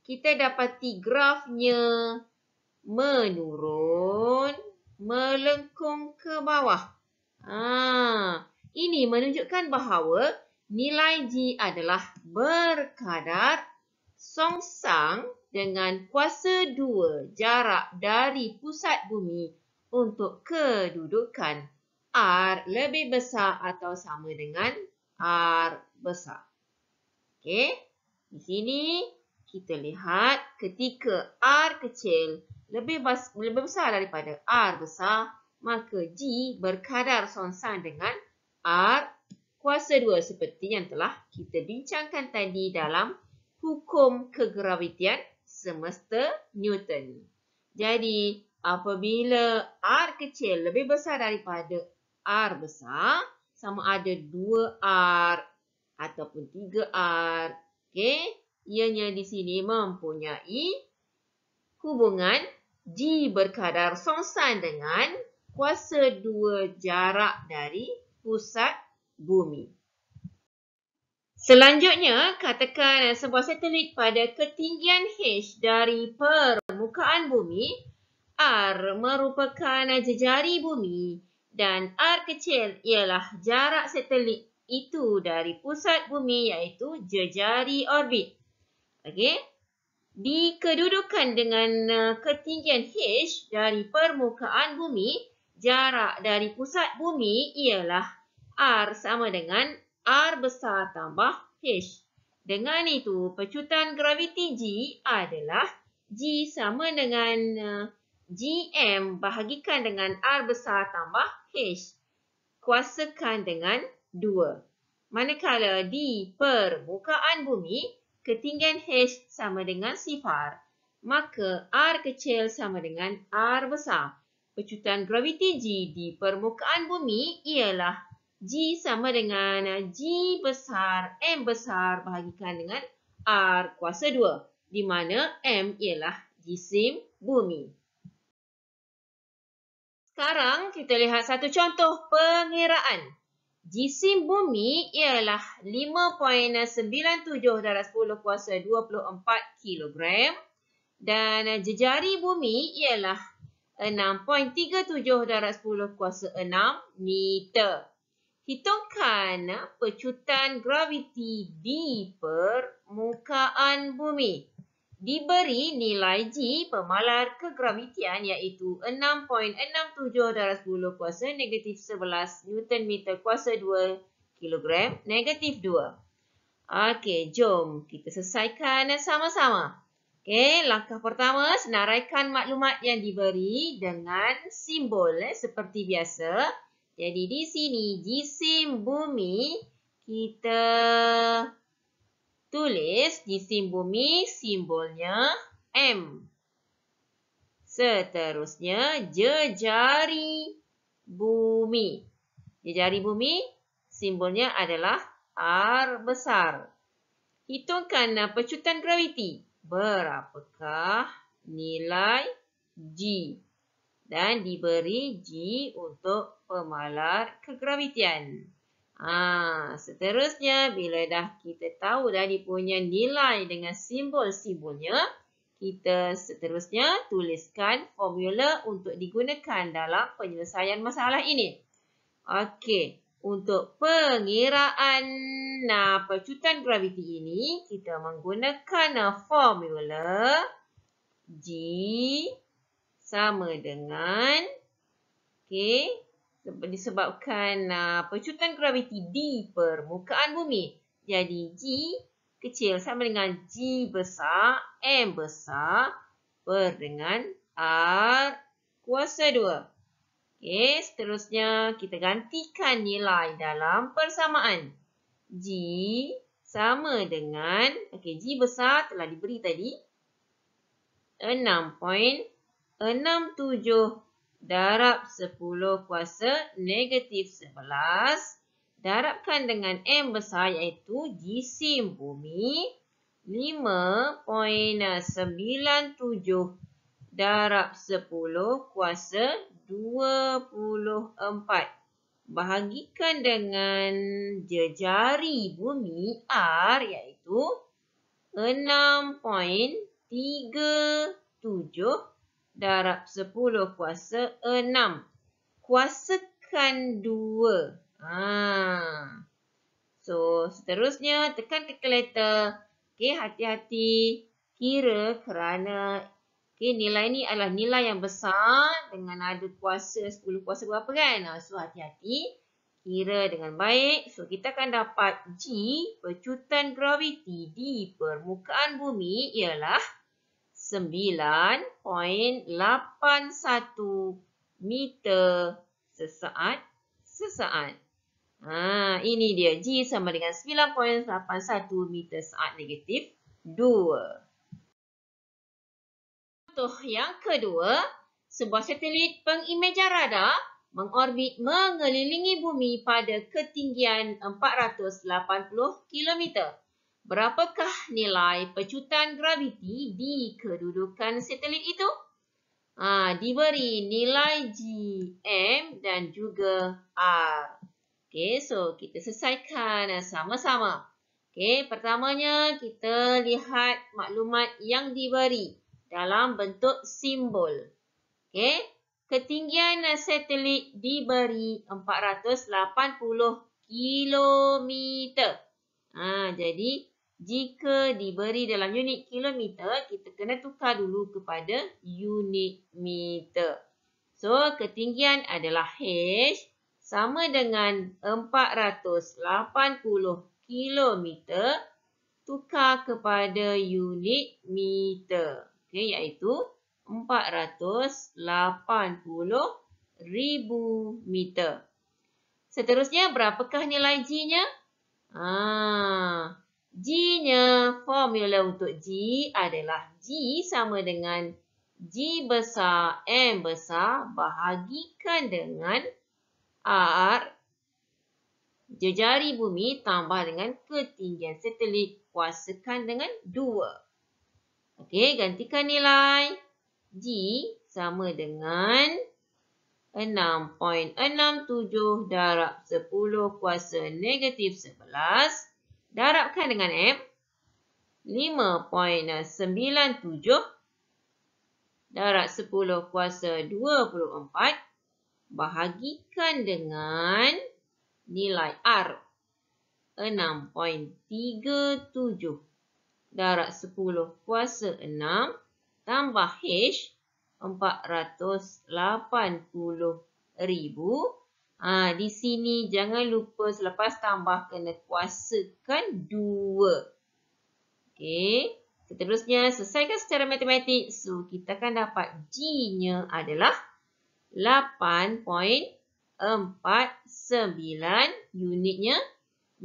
kita dapati grafnya menurun, melengkung ke bawah. Ha, ini menunjukkan bahawa nilai G adalah berkadar Song songsang dengan kuasa dua jarak dari pusat bumi untuk kedudukan R lebih besar atau sama dengan R besar. Okey, di sini kita lihat ketika R kecil lebih, bas, lebih besar daripada R besar, maka G berkadar song songsang dengan R kuasa dua seperti yang telah kita bincangkan tadi dalam hukum kegravitian semesta Newton. Jadi, apabila R kecil lebih besar daripada R besar, sama ada 2R ataupun 3R, okay, ianya di sini mempunyai hubungan G berkadar songsan dengan kuasa 2 jarak dari pusat bumi. Selanjutnya, katakan eh, sebuah satelit pada ketinggian H dari permukaan bumi. R merupakan eh, jejari bumi dan R kecil ialah jarak satelit itu dari pusat bumi iaitu jejari orbit. Okey. Dikedudukan dengan eh, ketinggian H dari permukaan bumi, jarak dari pusat bumi ialah R sama dengan R besar tambah H. Dengan itu, pecutan graviti G adalah G sama dengan eh, GM bahagikan dengan R besar tambah H. Kuasakan dengan 2. Manakala di permukaan bumi, ketinggian H sama dengan sifar. Maka R kecil sama dengan R besar. Pecutan graviti G di permukaan bumi ialah G sama dengan eh, G besar M besar bahagikan dengan R kuasa 2. Di mana M ialah jisim bumi. Sekarang kita lihat satu contoh pengiraan. Jisim bumi ialah 5.97 darab 10 kuasa 24 kilogram, Dan eh, jejari bumi ialah 6.37 darab 10 kuasa 6 meter hitungkan ha? pecutan graviti di permukaan bumi. Diberi nilai G pemalar kegravitian iaitu 6.67 darab 10 kuasa negatif 11 Newton meter kuasa 2 kilogram negatif 2. Okey, jom kita selesaikan sama-sama. Okey, langkah pertama senaraikan maklumat yang diberi dengan simbol eh, seperti biasa. Jadi di sini jisim bumi kita tulis jisim bumi simbolnya M. Seterusnya jejari bumi. Jejari bumi simbolnya adalah R besar. Hitungkan pecutan graviti. Berapakah nilai G? Dan diberi G untuk pemalar kegravitian. Ha, seterusnya, bila dah kita tahu dah dia nilai dengan simbol-simbolnya, kita seterusnya tuliskan formula untuk digunakan dalam penyelesaian masalah ini. Okey, untuk pengiraan nah, percutan graviti ini, kita menggunakan formula G sama dengan, okey, disebabkan uh, ah, pecutan graviti di permukaan bumi. Jadi G kecil sama dengan G besar, M besar per dengan R kuasa 2. Okey, seterusnya kita gantikan nilai dalam persamaan. G sama dengan, okey, G besar telah diberi tadi. 6.67 darab 10 kuasa negatif 11 darabkan dengan M besar iaitu jisim bumi 5.97 darab 10 kuasa 24 bahagikan dengan jejari bumi R iaitu 6.37 darab 10 kuasa 6. Kuasakan 2. Ha. So, seterusnya tekan calculator. Okey, hati-hati. Kira kerana okay, nilai ni adalah nilai yang besar dengan ada kuasa 10 kuasa berapa kan? Ha, so, hati-hati. Kira dengan baik. So, kita akan dapat G, percutan graviti di permukaan bumi ialah 9.81 meter sesaat sesaat. Ha, ini dia G sama dengan 9.81 meter saat negatif 2. Contoh yang kedua, sebuah satelit pengimejar radar mengorbit mengelilingi bumi pada ketinggian 480 kilometer berapakah nilai pecutan graviti di kedudukan satelit itu? Ha, diberi nilai G, M dan juga R. Okay, so kita selesaikan eh, sama-sama. Okay, pertamanya kita lihat maklumat yang diberi dalam bentuk simbol. Okay, ketinggian eh, satelit diberi 480 kilometer. Ha, jadi jika diberi dalam unit kilometer, kita kena tukar dulu kepada unit meter. So, ketinggian adalah H sama dengan 480 kilometer tukar kepada unit meter. Okay, iaitu 480 ribu meter. Seterusnya, berapakah nilai G-nya? Haa... Ah, G-nya, formula untuk G adalah G sama dengan G besar M besar bahagikan dengan R jejari bumi tambah dengan ketinggian satelit kuasakan dengan 2. Okey, gantikan nilai. G sama dengan 6.67 darab 10 kuasa negatif 11 darabkan dengan M. 5.97 darab 10 kuasa 24 bahagikan dengan nilai R. 6.37 darab 10 kuasa 6 tambah H 480 ribu Ha, di sini jangan lupa selepas tambah kena kuasakan 2. Okey. Seterusnya selesaikan secara matematik. So kita akan dapat G-nya adalah 8.49 unitnya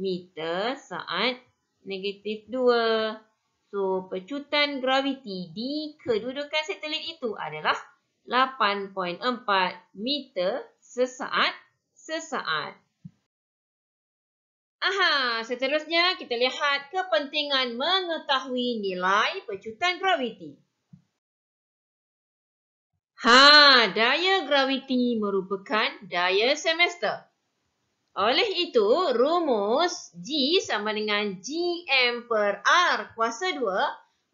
meter saat negatif 2. So pecutan graviti di kedudukan satelit itu adalah 8.4 meter sesaat sesaat. Aha, seterusnya kita lihat kepentingan mengetahui nilai pecutan graviti. Ha, daya graviti merupakan daya semester. Oleh itu, rumus G sama dengan GM per R kuasa 2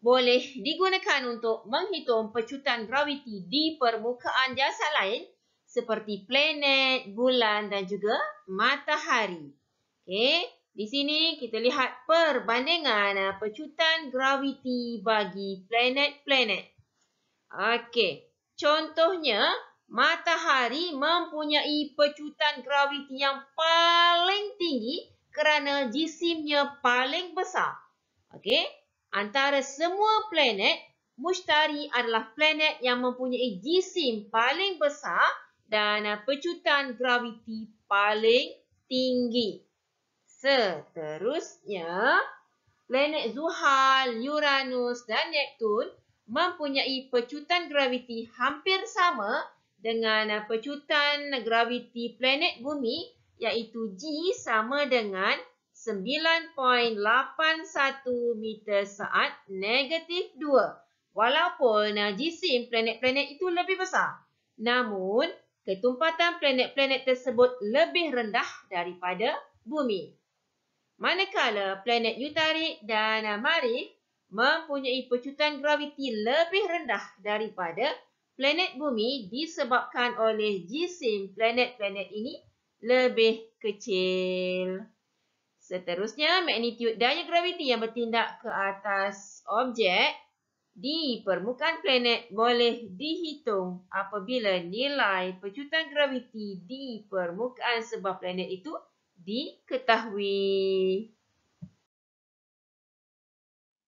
boleh digunakan untuk menghitung pecutan graviti di permukaan jasad lain seperti planet, bulan dan juga matahari. Okey, di sini kita lihat perbandingan eh, pecutan graviti bagi planet-planet. Okey, contohnya matahari mempunyai pecutan graviti yang paling tinggi kerana jisimnya paling besar. Okey, antara semua planet, mustari adalah planet yang mempunyai jisim paling besar dan eh, pecutan graviti paling tinggi. Seterusnya, planet Zuhal, Uranus dan Neptun mempunyai pecutan graviti hampir sama dengan eh, pecutan graviti planet Bumi iaitu G sama dengan 9.81 meter saat negatif 2. Walaupun eh, jisim planet-planet itu lebih besar. Namun, ketumpatan planet-planet tersebut lebih rendah daripada bumi. Manakala planet Yutari dan Amari mempunyai pecutan graviti lebih rendah daripada planet bumi disebabkan oleh jisim planet-planet ini lebih kecil. Seterusnya, magnitude daya graviti yang bertindak ke atas objek di permukaan planet boleh dihitung apabila nilai pecutan graviti di permukaan sebuah planet itu diketahui.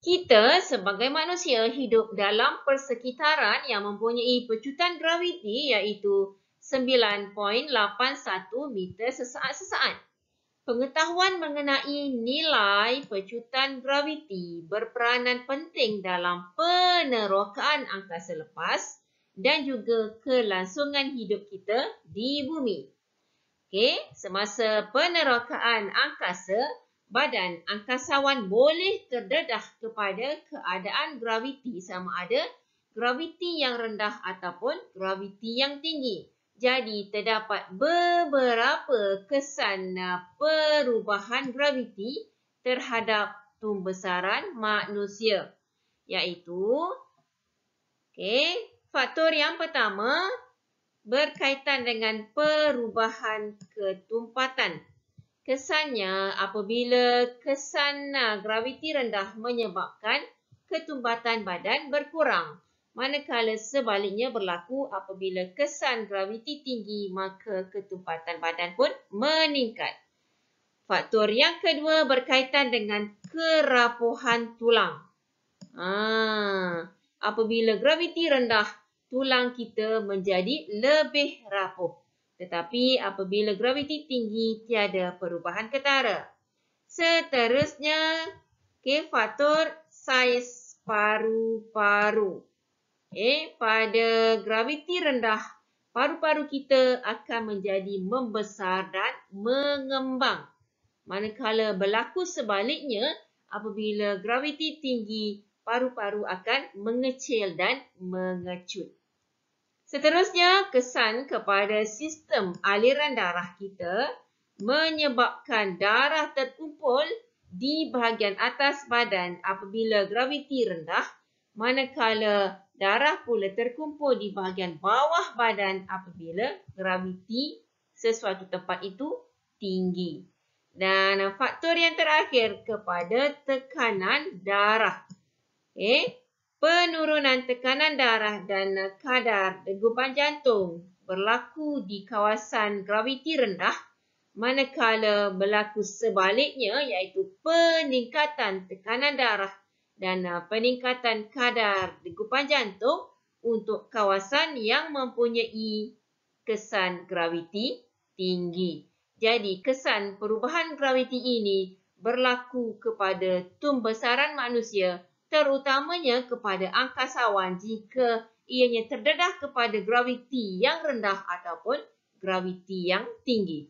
Kita sebagai manusia hidup dalam persekitaran yang mempunyai pecutan graviti iaitu 9.81 meter sesaat-sesaat. Pengetahuan mengenai nilai pecutan graviti berperanan penting dalam penerokaan angkasa lepas dan juga kelangsungan hidup kita di bumi. Okay, semasa penerokaan angkasa, badan angkasawan boleh terdedah kepada keadaan graviti sama ada graviti yang rendah ataupun graviti yang tinggi. Jadi terdapat beberapa kesan ah, perubahan graviti terhadap tumbesaran manusia iaitu okay, faktor yang pertama berkaitan dengan perubahan ketumpatan. Kesannya apabila kesan ah, graviti rendah menyebabkan ketumpatan badan berkurang manakala sebaliknya berlaku apabila kesan graviti tinggi maka ketumpatan badan pun meningkat. Faktor yang kedua berkaitan dengan kerapuhan tulang. Ha, apabila graviti rendah, tulang kita menjadi lebih rapuh. Tetapi apabila graviti tinggi, tiada perubahan ketara. Seterusnya, okay, faktor saiz paru-paru eh pada graviti rendah paru-paru kita akan menjadi membesar dan mengembang manakala berlaku sebaliknya apabila graviti tinggi paru-paru akan mengecil dan mengecut seterusnya kesan kepada sistem aliran darah kita menyebabkan darah terkumpul di bahagian atas badan apabila graviti rendah manakala Darah pula terkumpul di bahagian bawah badan apabila graviti sesuatu tempat itu tinggi. Dan faktor yang terakhir kepada tekanan darah. Eh, penurunan tekanan darah dan kadar degupan jantung berlaku di kawasan graviti rendah manakala berlaku sebaliknya iaitu peningkatan tekanan darah dan uh, peningkatan kadar degupan jantung untuk kawasan yang mempunyai kesan graviti tinggi. Jadi, kesan perubahan graviti ini berlaku kepada tumbesaran manusia terutamanya kepada angkasawan jika ianya terdedah kepada graviti yang rendah ataupun graviti yang tinggi.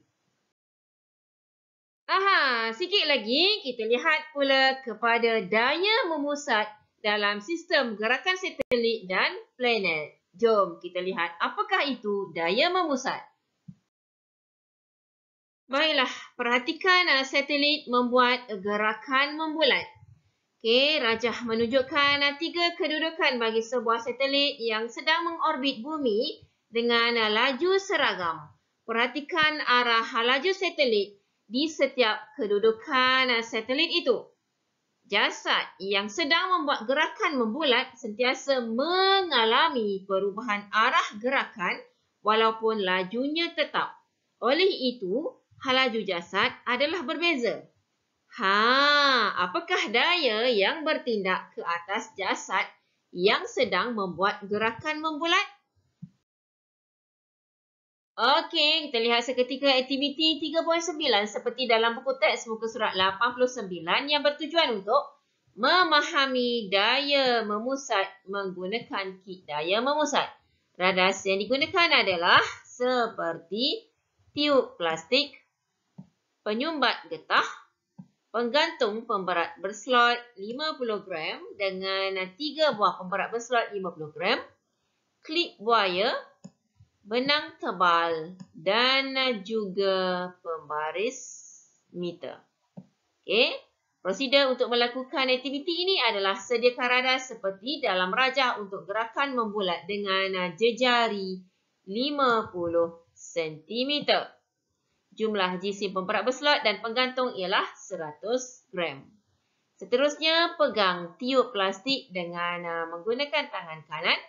Aha, sikit lagi kita lihat pula kepada daya memusat dalam sistem gerakan satelit dan planet. Jom kita lihat apakah itu daya memusat. Baiklah, perhatikan satelit membuat gerakan membulat. Okey, rajah menunjukkan tiga kedudukan bagi sebuah satelit yang sedang mengorbit bumi dengan laju seragam. Perhatikan arah laju satelit di setiap kedudukan eh, satelit itu. Jasad yang sedang membuat gerakan membulat sentiasa mengalami perubahan arah gerakan walaupun lajunya tetap. Oleh itu, halaju jasad adalah berbeza. Ha, apakah daya yang bertindak ke atas jasad yang sedang membuat gerakan membulat? Okey, kita lihat seketika aktiviti 3.9 seperti dalam buku teks muka surat 89 yang bertujuan untuk memahami daya memusat menggunakan kit daya memusat. Radas yang digunakan adalah seperti tiub plastik, penyumbat getah, penggantung pemberat berslot 50 gram dengan tiga buah pemberat berslot 50 gram, klip wire, benang tebal dan juga pembaris meter. Okey, prosedur untuk melakukan aktiviti ini adalah sediakan radar seperti dalam rajah untuk gerakan membulat dengan jejari 50 cm. Jumlah jisim pemberat berslot dan penggantung ialah 100 gram. Seterusnya, pegang tiup plastik dengan uh, menggunakan tangan kanan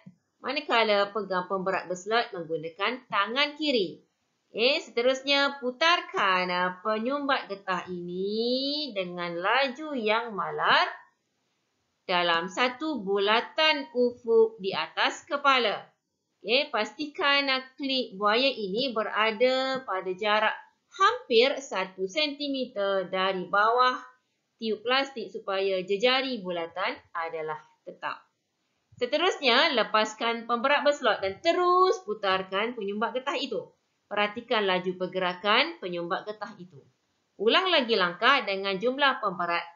Manakala pegang pemberat berslot menggunakan tangan kiri. Okey, eh, seterusnya putarkan ah, penyumbat getah ini dengan laju yang malar dalam satu bulatan ufuk di atas kepala. Okey, eh, pastikan ah, klik buaya ini berada pada jarak hampir 1 cm dari bawah tiup plastik supaya jejari bulatan adalah tetap. Seterusnya, lepaskan pemberat berslot dan terus putarkan penyumbat getah itu. Perhatikan laju pergerakan penyumbat getah itu. Ulang lagi langkah dengan jumlah pemberat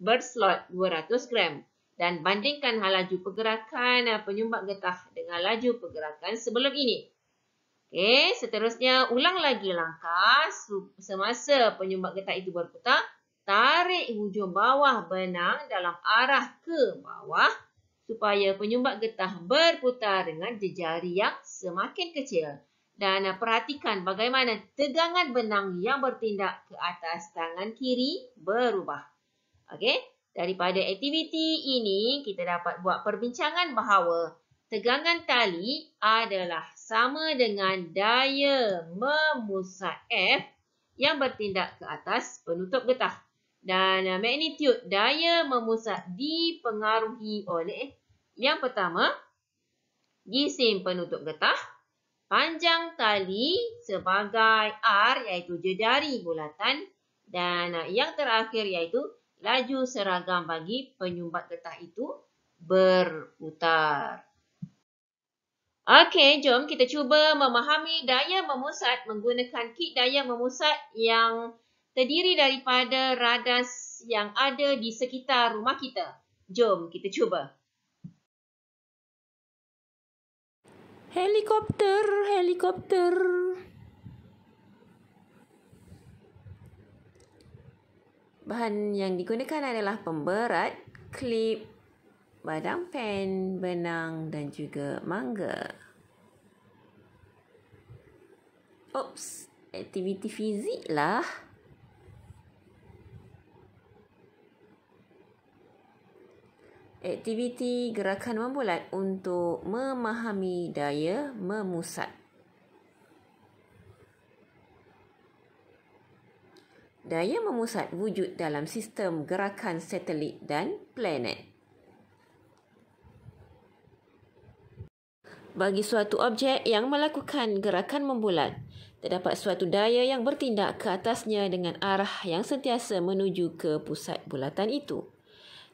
berslot 200 gram dan bandingkan laju pergerakan penyumbat getah dengan laju pergerakan sebelum ini. Okay, seterusnya ulang lagi langkah semasa penyumbat getah itu berputar, tarik hujung bawah benang dalam arah ke bawah supaya penyumbat getah berputar dengan jejari yang semakin kecil. Dan ah, perhatikan bagaimana tegangan benang yang bertindak ke atas tangan kiri berubah. Okey, daripada aktiviti ini kita dapat buat perbincangan bahawa tegangan tali adalah sama dengan daya memusat F yang bertindak ke atas penutup getah. Dan ah, magnitude daya memusat dipengaruhi oleh yang pertama, jisim penutup getah. Panjang tali sebagai R iaitu jejari bulatan. Dan uh, yang terakhir iaitu laju seragam bagi penyumbat getah itu berputar. Okey, jom kita cuba memahami daya memusat menggunakan kit daya memusat yang terdiri daripada radas yang ada di sekitar rumah kita. Jom kita cuba. Helikopter, helikopter. Bahan yang digunakan adalah pemberat, klip, badang pen, benang dan juga mangga. Oops, aktiviti fizik lah. aktiviti gerakan membulat untuk memahami daya memusat. Daya memusat wujud dalam sistem gerakan satelit dan planet. Bagi suatu objek yang melakukan gerakan membulat, terdapat suatu daya yang bertindak ke atasnya dengan arah yang sentiasa menuju ke pusat bulatan itu.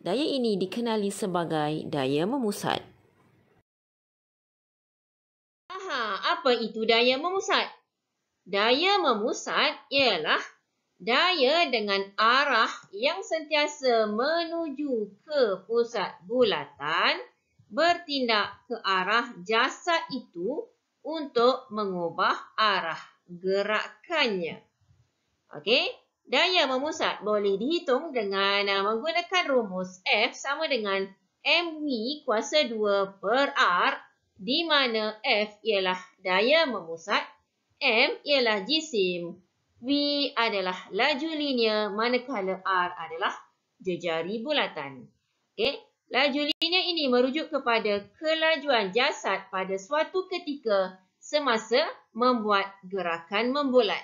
Daya ini dikenali sebagai daya memusat. Aha, apa itu daya memusat? Daya memusat ialah daya dengan arah yang sentiasa menuju ke pusat bulatan bertindak ke arah jasad itu untuk mengubah arah gerakannya. Okey? Daya memusat boleh dihitung dengan uh, menggunakan rumus F sama dengan MV kuasa 2 per R di mana F ialah daya memusat, M ialah jisim, V adalah laju linear manakala R adalah jejari bulatan. Okay. Laju linear ini merujuk kepada kelajuan jasad pada suatu ketika semasa membuat gerakan membulat.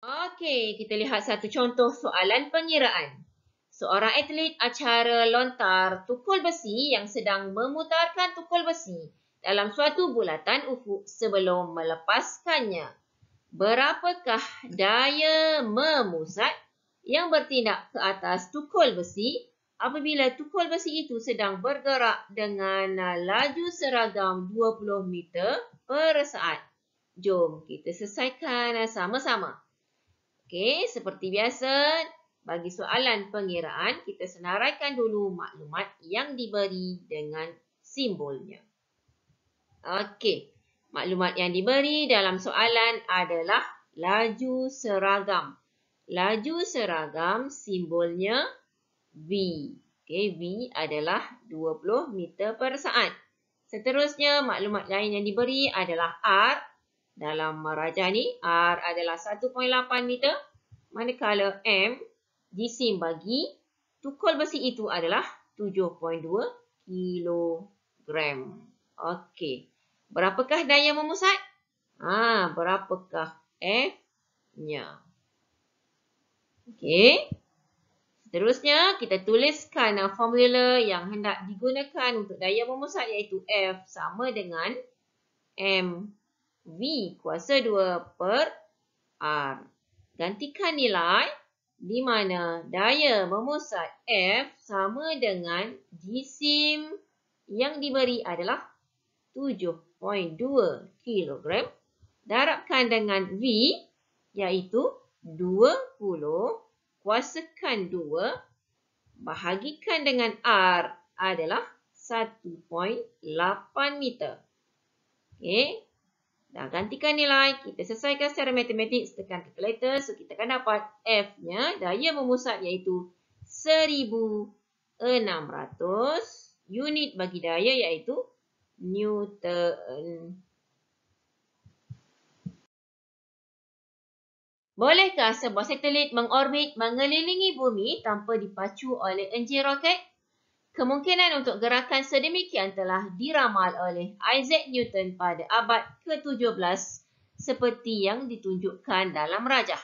Okey, kita lihat satu contoh soalan pengiraan. Seorang atlet acara lontar tukul besi yang sedang memutarkan tukul besi dalam suatu bulatan ufuk sebelum melepaskannya. Berapakah daya memusat yang bertindak ke atas tukul besi apabila tukul besi itu sedang bergerak dengan laju seragam 20 meter per saat? Jom kita selesaikan sama-sama. Okey, seperti biasa, bagi soalan pengiraan, kita senaraikan dulu maklumat yang diberi dengan simbolnya. Okey, maklumat yang diberi dalam soalan adalah laju seragam. Laju seragam simbolnya V. Okey, V adalah 20 meter per saat. Seterusnya, maklumat lain yang diberi adalah R dalam meraja ni R adalah 1.8 meter manakala M jisim bagi tukul besi itu adalah 7.2 kilogram. Okey. Berapakah daya memusat? Ha, berapakah F-nya? Okey. Seterusnya kita tuliskan uh, formula yang hendak digunakan untuk daya memusat iaitu F sama dengan M V kuasa 2 per R. Gantikan nilai di mana daya memusat F sama dengan jisim yang diberi adalah 7.2 kg. Darabkan dengan V iaitu 20 kuasakan 2 bahagikan dengan R adalah 1.8 meter. Okay. Dan gantikan nilai, kita selesaikan secara matematik, tekan calculator. So, kita akan dapat F-nya, daya memusat iaitu 1,600 unit bagi daya iaitu Newton. Bolehkah sebuah satelit mengorbit mengelilingi bumi tanpa dipacu oleh enjin roket? Kemungkinan untuk gerakan sedemikian telah diramal oleh Isaac Newton pada abad ke-17 seperti yang ditunjukkan dalam rajah.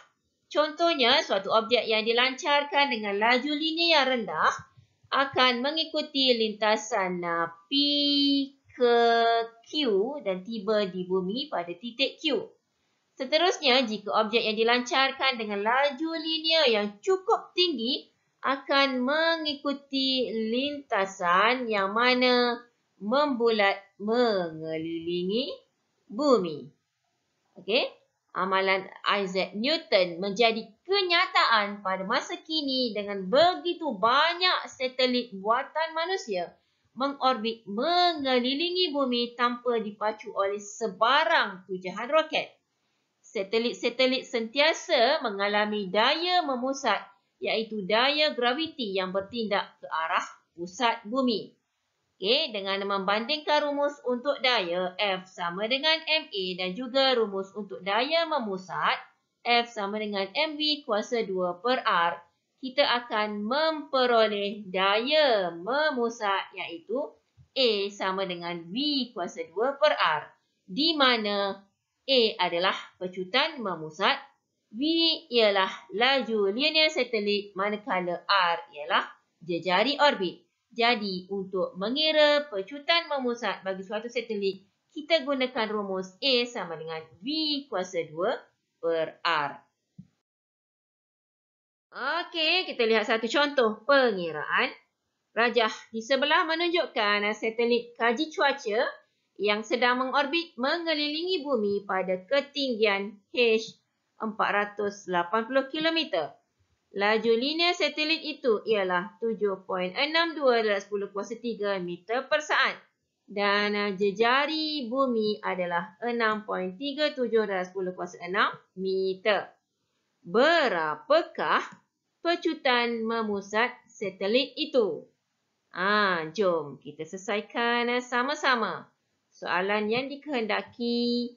Contohnya, suatu objek yang dilancarkan dengan laju linear yang rendah akan mengikuti lintasan P ke Q dan tiba di bumi pada titik Q. Seterusnya, jika objek yang dilancarkan dengan laju linear yang cukup tinggi, akan mengikuti lintasan yang mana membulat mengelilingi bumi. Okey, amalan Isaac Newton menjadi kenyataan pada masa kini dengan begitu banyak satelit buatan manusia mengorbit mengelilingi bumi tanpa dipacu oleh sebarang tujuan roket. Satelit-satelit sentiasa mengalami daya memusat iaitu daya graviti yang bertindak ke arah pusat bumi. Okay, dengan membandingkan rumus untuk daya F sama dengan MA dan juga rumus untuk daya memusat F sama dengan MV kuasa 2 per R, kita akan memperoleh daya memusat iaitu A sama dengan V kuasa 2 per R di mana A adalah pecutan memusat V ialah laju linear satelit manakala R ialah jejari orbit. Jadi untuk mengira pecutan memusat bagi suatu satelit, kita gunakan rumus A sama dengan V kuasa 2 per R. Okey, kita lihat satu contoh pengiraan. Rajah di sebelah menunjukkan satelit kaji cuaca yang sedang mengorbit mengelilingi bumi pada ketinggian H 480 km. Laju linear satelit itu ialah 7.62 dalam 10 kuasa 3 meter per saat. Dan uh, jejari bumi adalah 6.37 dalam 10 kuasa 6 meter. Berapakah pecutan memusat satelit itu? Ah, Jom kita selesaikan uh, sama-sama. Soalan yang dikehendaki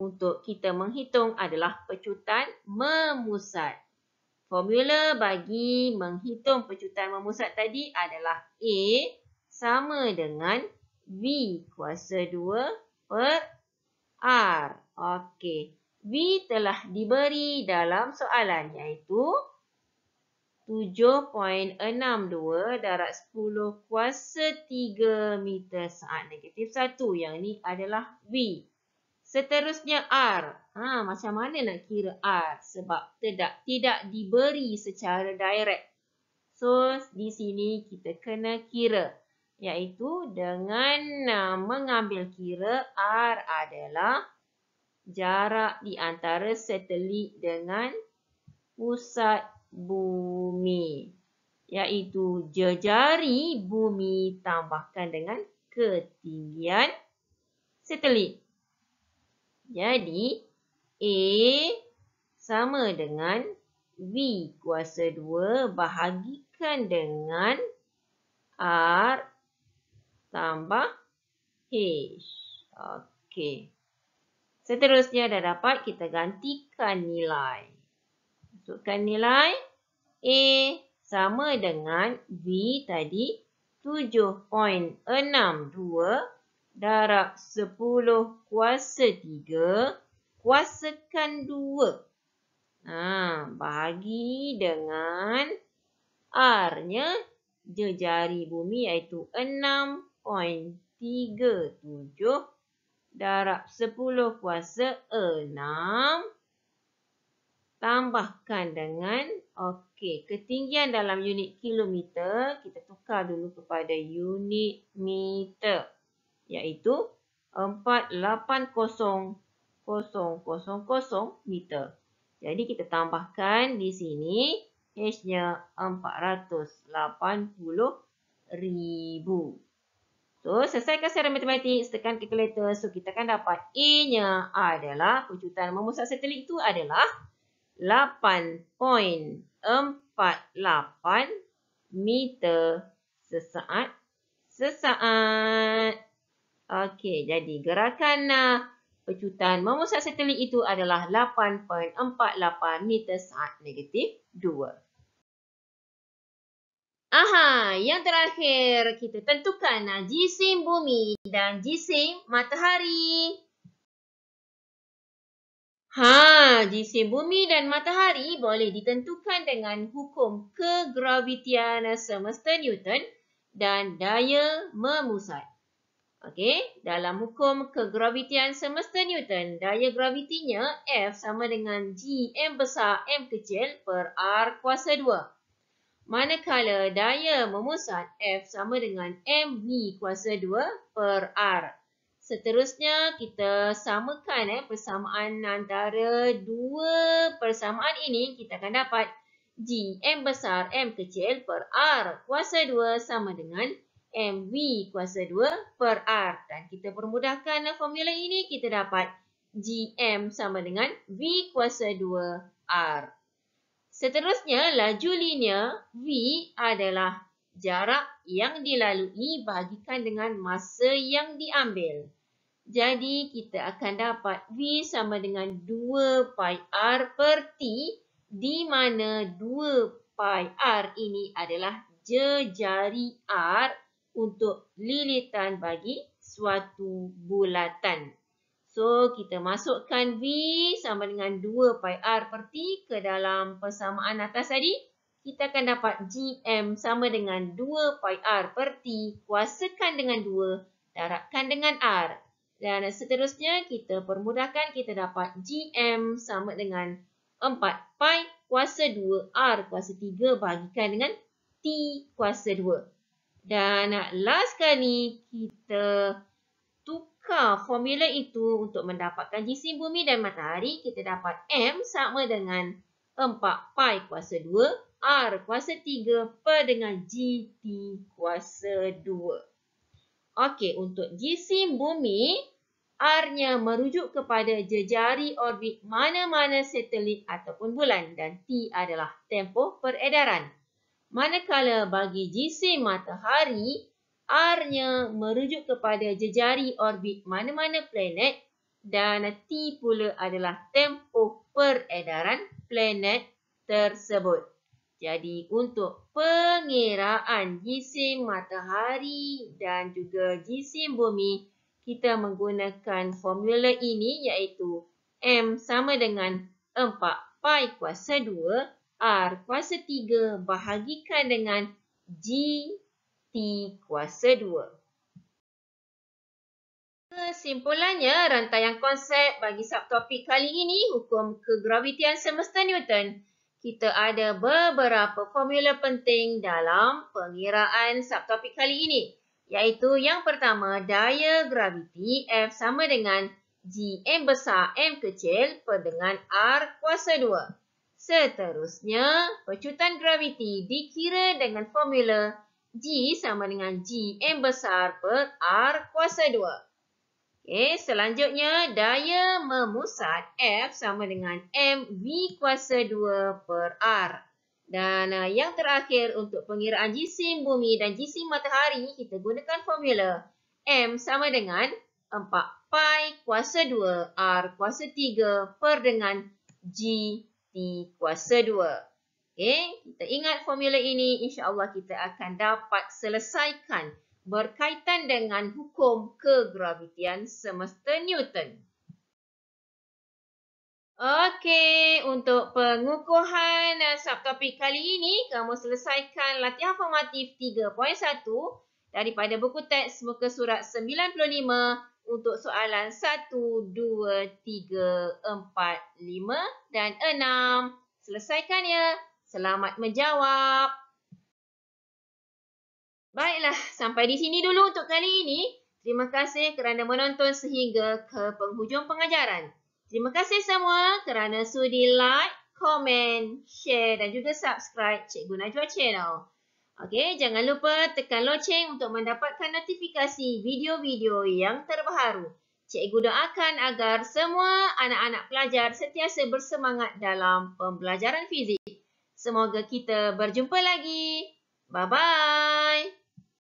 untuk kita menghitung adalah pecutan memusat. Formula bagi menghitung pecutan memusat tadi adalah A sama dengan V kuasa 2 per R. Okey. V telah diberi dalam soalan iaitu 7.62 darat 10 kuasa 3 meter saat negatif 1. Yang ini adalah V. Seterusnya R. Ha, macam mana nak kira R? Sebab tidak, tidak diberi secara direct. So, di sini kita kena kira. Iaitu dengan uh, mengambil kira R adalah jarak di antara satelit dengan pusat bumi. Iaitu jejari bumi tambahkan dengan ketinggian satelit. Jadi, A sama dengan V kuasa 2 bahagikan dengan R tambah H. Okey. Seterusnya dah dapat kita gantikan nilai. Masukkan nilai. A sama dengan V tadi 7.62 darab 10 kuasa 3 kuasakan 2. Ha, bagi dengan R-nya jejari bumi iaitu 6.37 darab 10 kuasa 6. Tambahkan dengan, okey, ketinggian dalam unit kilometer. Kita tukar dulu kepada unit meter iaitu 480000 meter. Jadi kita tambahkan di sini H-nya 480,000. So, selesaikan secara matematik, tekan calculator. So, kita akan dapat A-nya adalah, pucutan memusat satelit itu adalah 8.48 meter sesaat. Sesaat. Okey, jadi gerakan uh, pecutan memusat satelit itu adalah 8.48 meter saat negatif 2. Aha, yang terakhir kita tentukan uh, jisim bumi dan jisim matahari. Ha, jisim bumi dan matahari boleh ditentukan dengan hukum kegravitian semesta Newton dan daya memusat. Okey, dalam hukum kegravitian semesta Newton, daya gravitinya F sama dengan G M besar M kecil per R kuasa 2. Manakala daya memusat F sama dengan MV kuasa 2 per R. Seterusnya, kita samakan eh, persamaan antara dua persamaan ini. Kita akan dapat G M besar M kecil per R kuasa 2 sama dengan MV kuasa 2 per R. Dan kita permudahkan eh, formula ini, kita dapat GM sama dengan V kuasa 2 R. Seterusnya, laju linear V adalah jarak yang dilalui bahagikan dengan masa yang diambil. Jadi, kita akan dapat V sama dengan 2 pi R per T di mana 2 pi R ini adalah jejari R untuk lilitan bagi suatu bulatan. So, kita masukkan V sama dengan 2 pi R per T ke dalam persamaan atas tadi. Kita akan dapat GM sama dengan 2 pi R per T kuasakan dengan 2, darabkan dengan R. Dan seterusnya, kita permudahkan kita dapat GM sama dengan 4 pi kuasa 2 R kuasa 3 bahagikan dengan T kuasa 2. Dan last sekali kita tukar formula itu untuk mendapatkan jisim bumi dan matahari. Kita dapat M sama dengan 4 pi kuasa 2 R kuasa 3 per dengan GT kuasa 2. Okey, untuk jisim bumi, R-nya merujuk kepada jejari orbit mana-mana satelit ataupun bulan dan T adalah tempoh peredaran. Manakala bagi jisim matahari, R-nya merujuk kepada jejari orbit mana-mana planet dan T pula adalah tempoh peredaran planet tersebut. Jadi untuk pengiraan jisim matahari dan juga jisim bumi, kita menggunakan formula ini iaitu M sama dengan 4 pi kuasa 2 R kuasa 3 bahagikan dengan G T kuasa 2. Kesimpulannya, rantaian konsep bagi subtopik kali ini, hukum kegravitian semesta Newton. Kita ada beberapa formula penting dalam pengiraan subtopik kali ini. Iaitu yang pertama, daya graviti F sama dengan G M besar M kecil per dengan R kuasa 2. Seterusnya, pecutan graviti dikira dengan formula G sama dengan g m besar per R kuasa 2. Okay, selanjutnya, daya memusat F sama dengan m v kuasa 2 per R. Dan uh, yang terakhir untuk pengiraan jisim bumi dan jisim matahari, kita gunakan formula M sama dengan 4 pi kuasa 2 R kuasa 3 per dengan G T kuasa 2. Okay. Kita ingat formula ini. insya Allah kita akan dapat selesaikan berkaitan dengan hukum kegravitian semesta Newton. Okey, untuk pengukuhan eh, subtopik kali ini, kamu selesaikan latihan formatif 3.1 daripada buku teks muka surat 95 untuk soalan 1, 2, 3, 4, 5 dan 6. Selesaikan ya. Selamat menjawab. Baiklah, sampai di sini dulu untuk kali ini. Terima kasih kerana menonton sehingga ke penghujung pengajaran. Terima kasih semua kerana sudi like, komen, share dan juga subscribe Cikgu Najwa Channel. Okey, jangan lupa tekan loceng untuk mendapatkan notifikasi video-video yang terbaru. Cikgu doakan agar semua anak-anak pelajar sentiasa bersemangat dalam pembelajaran fizik. Semoga kita berjumpa lagi. Bye-bye.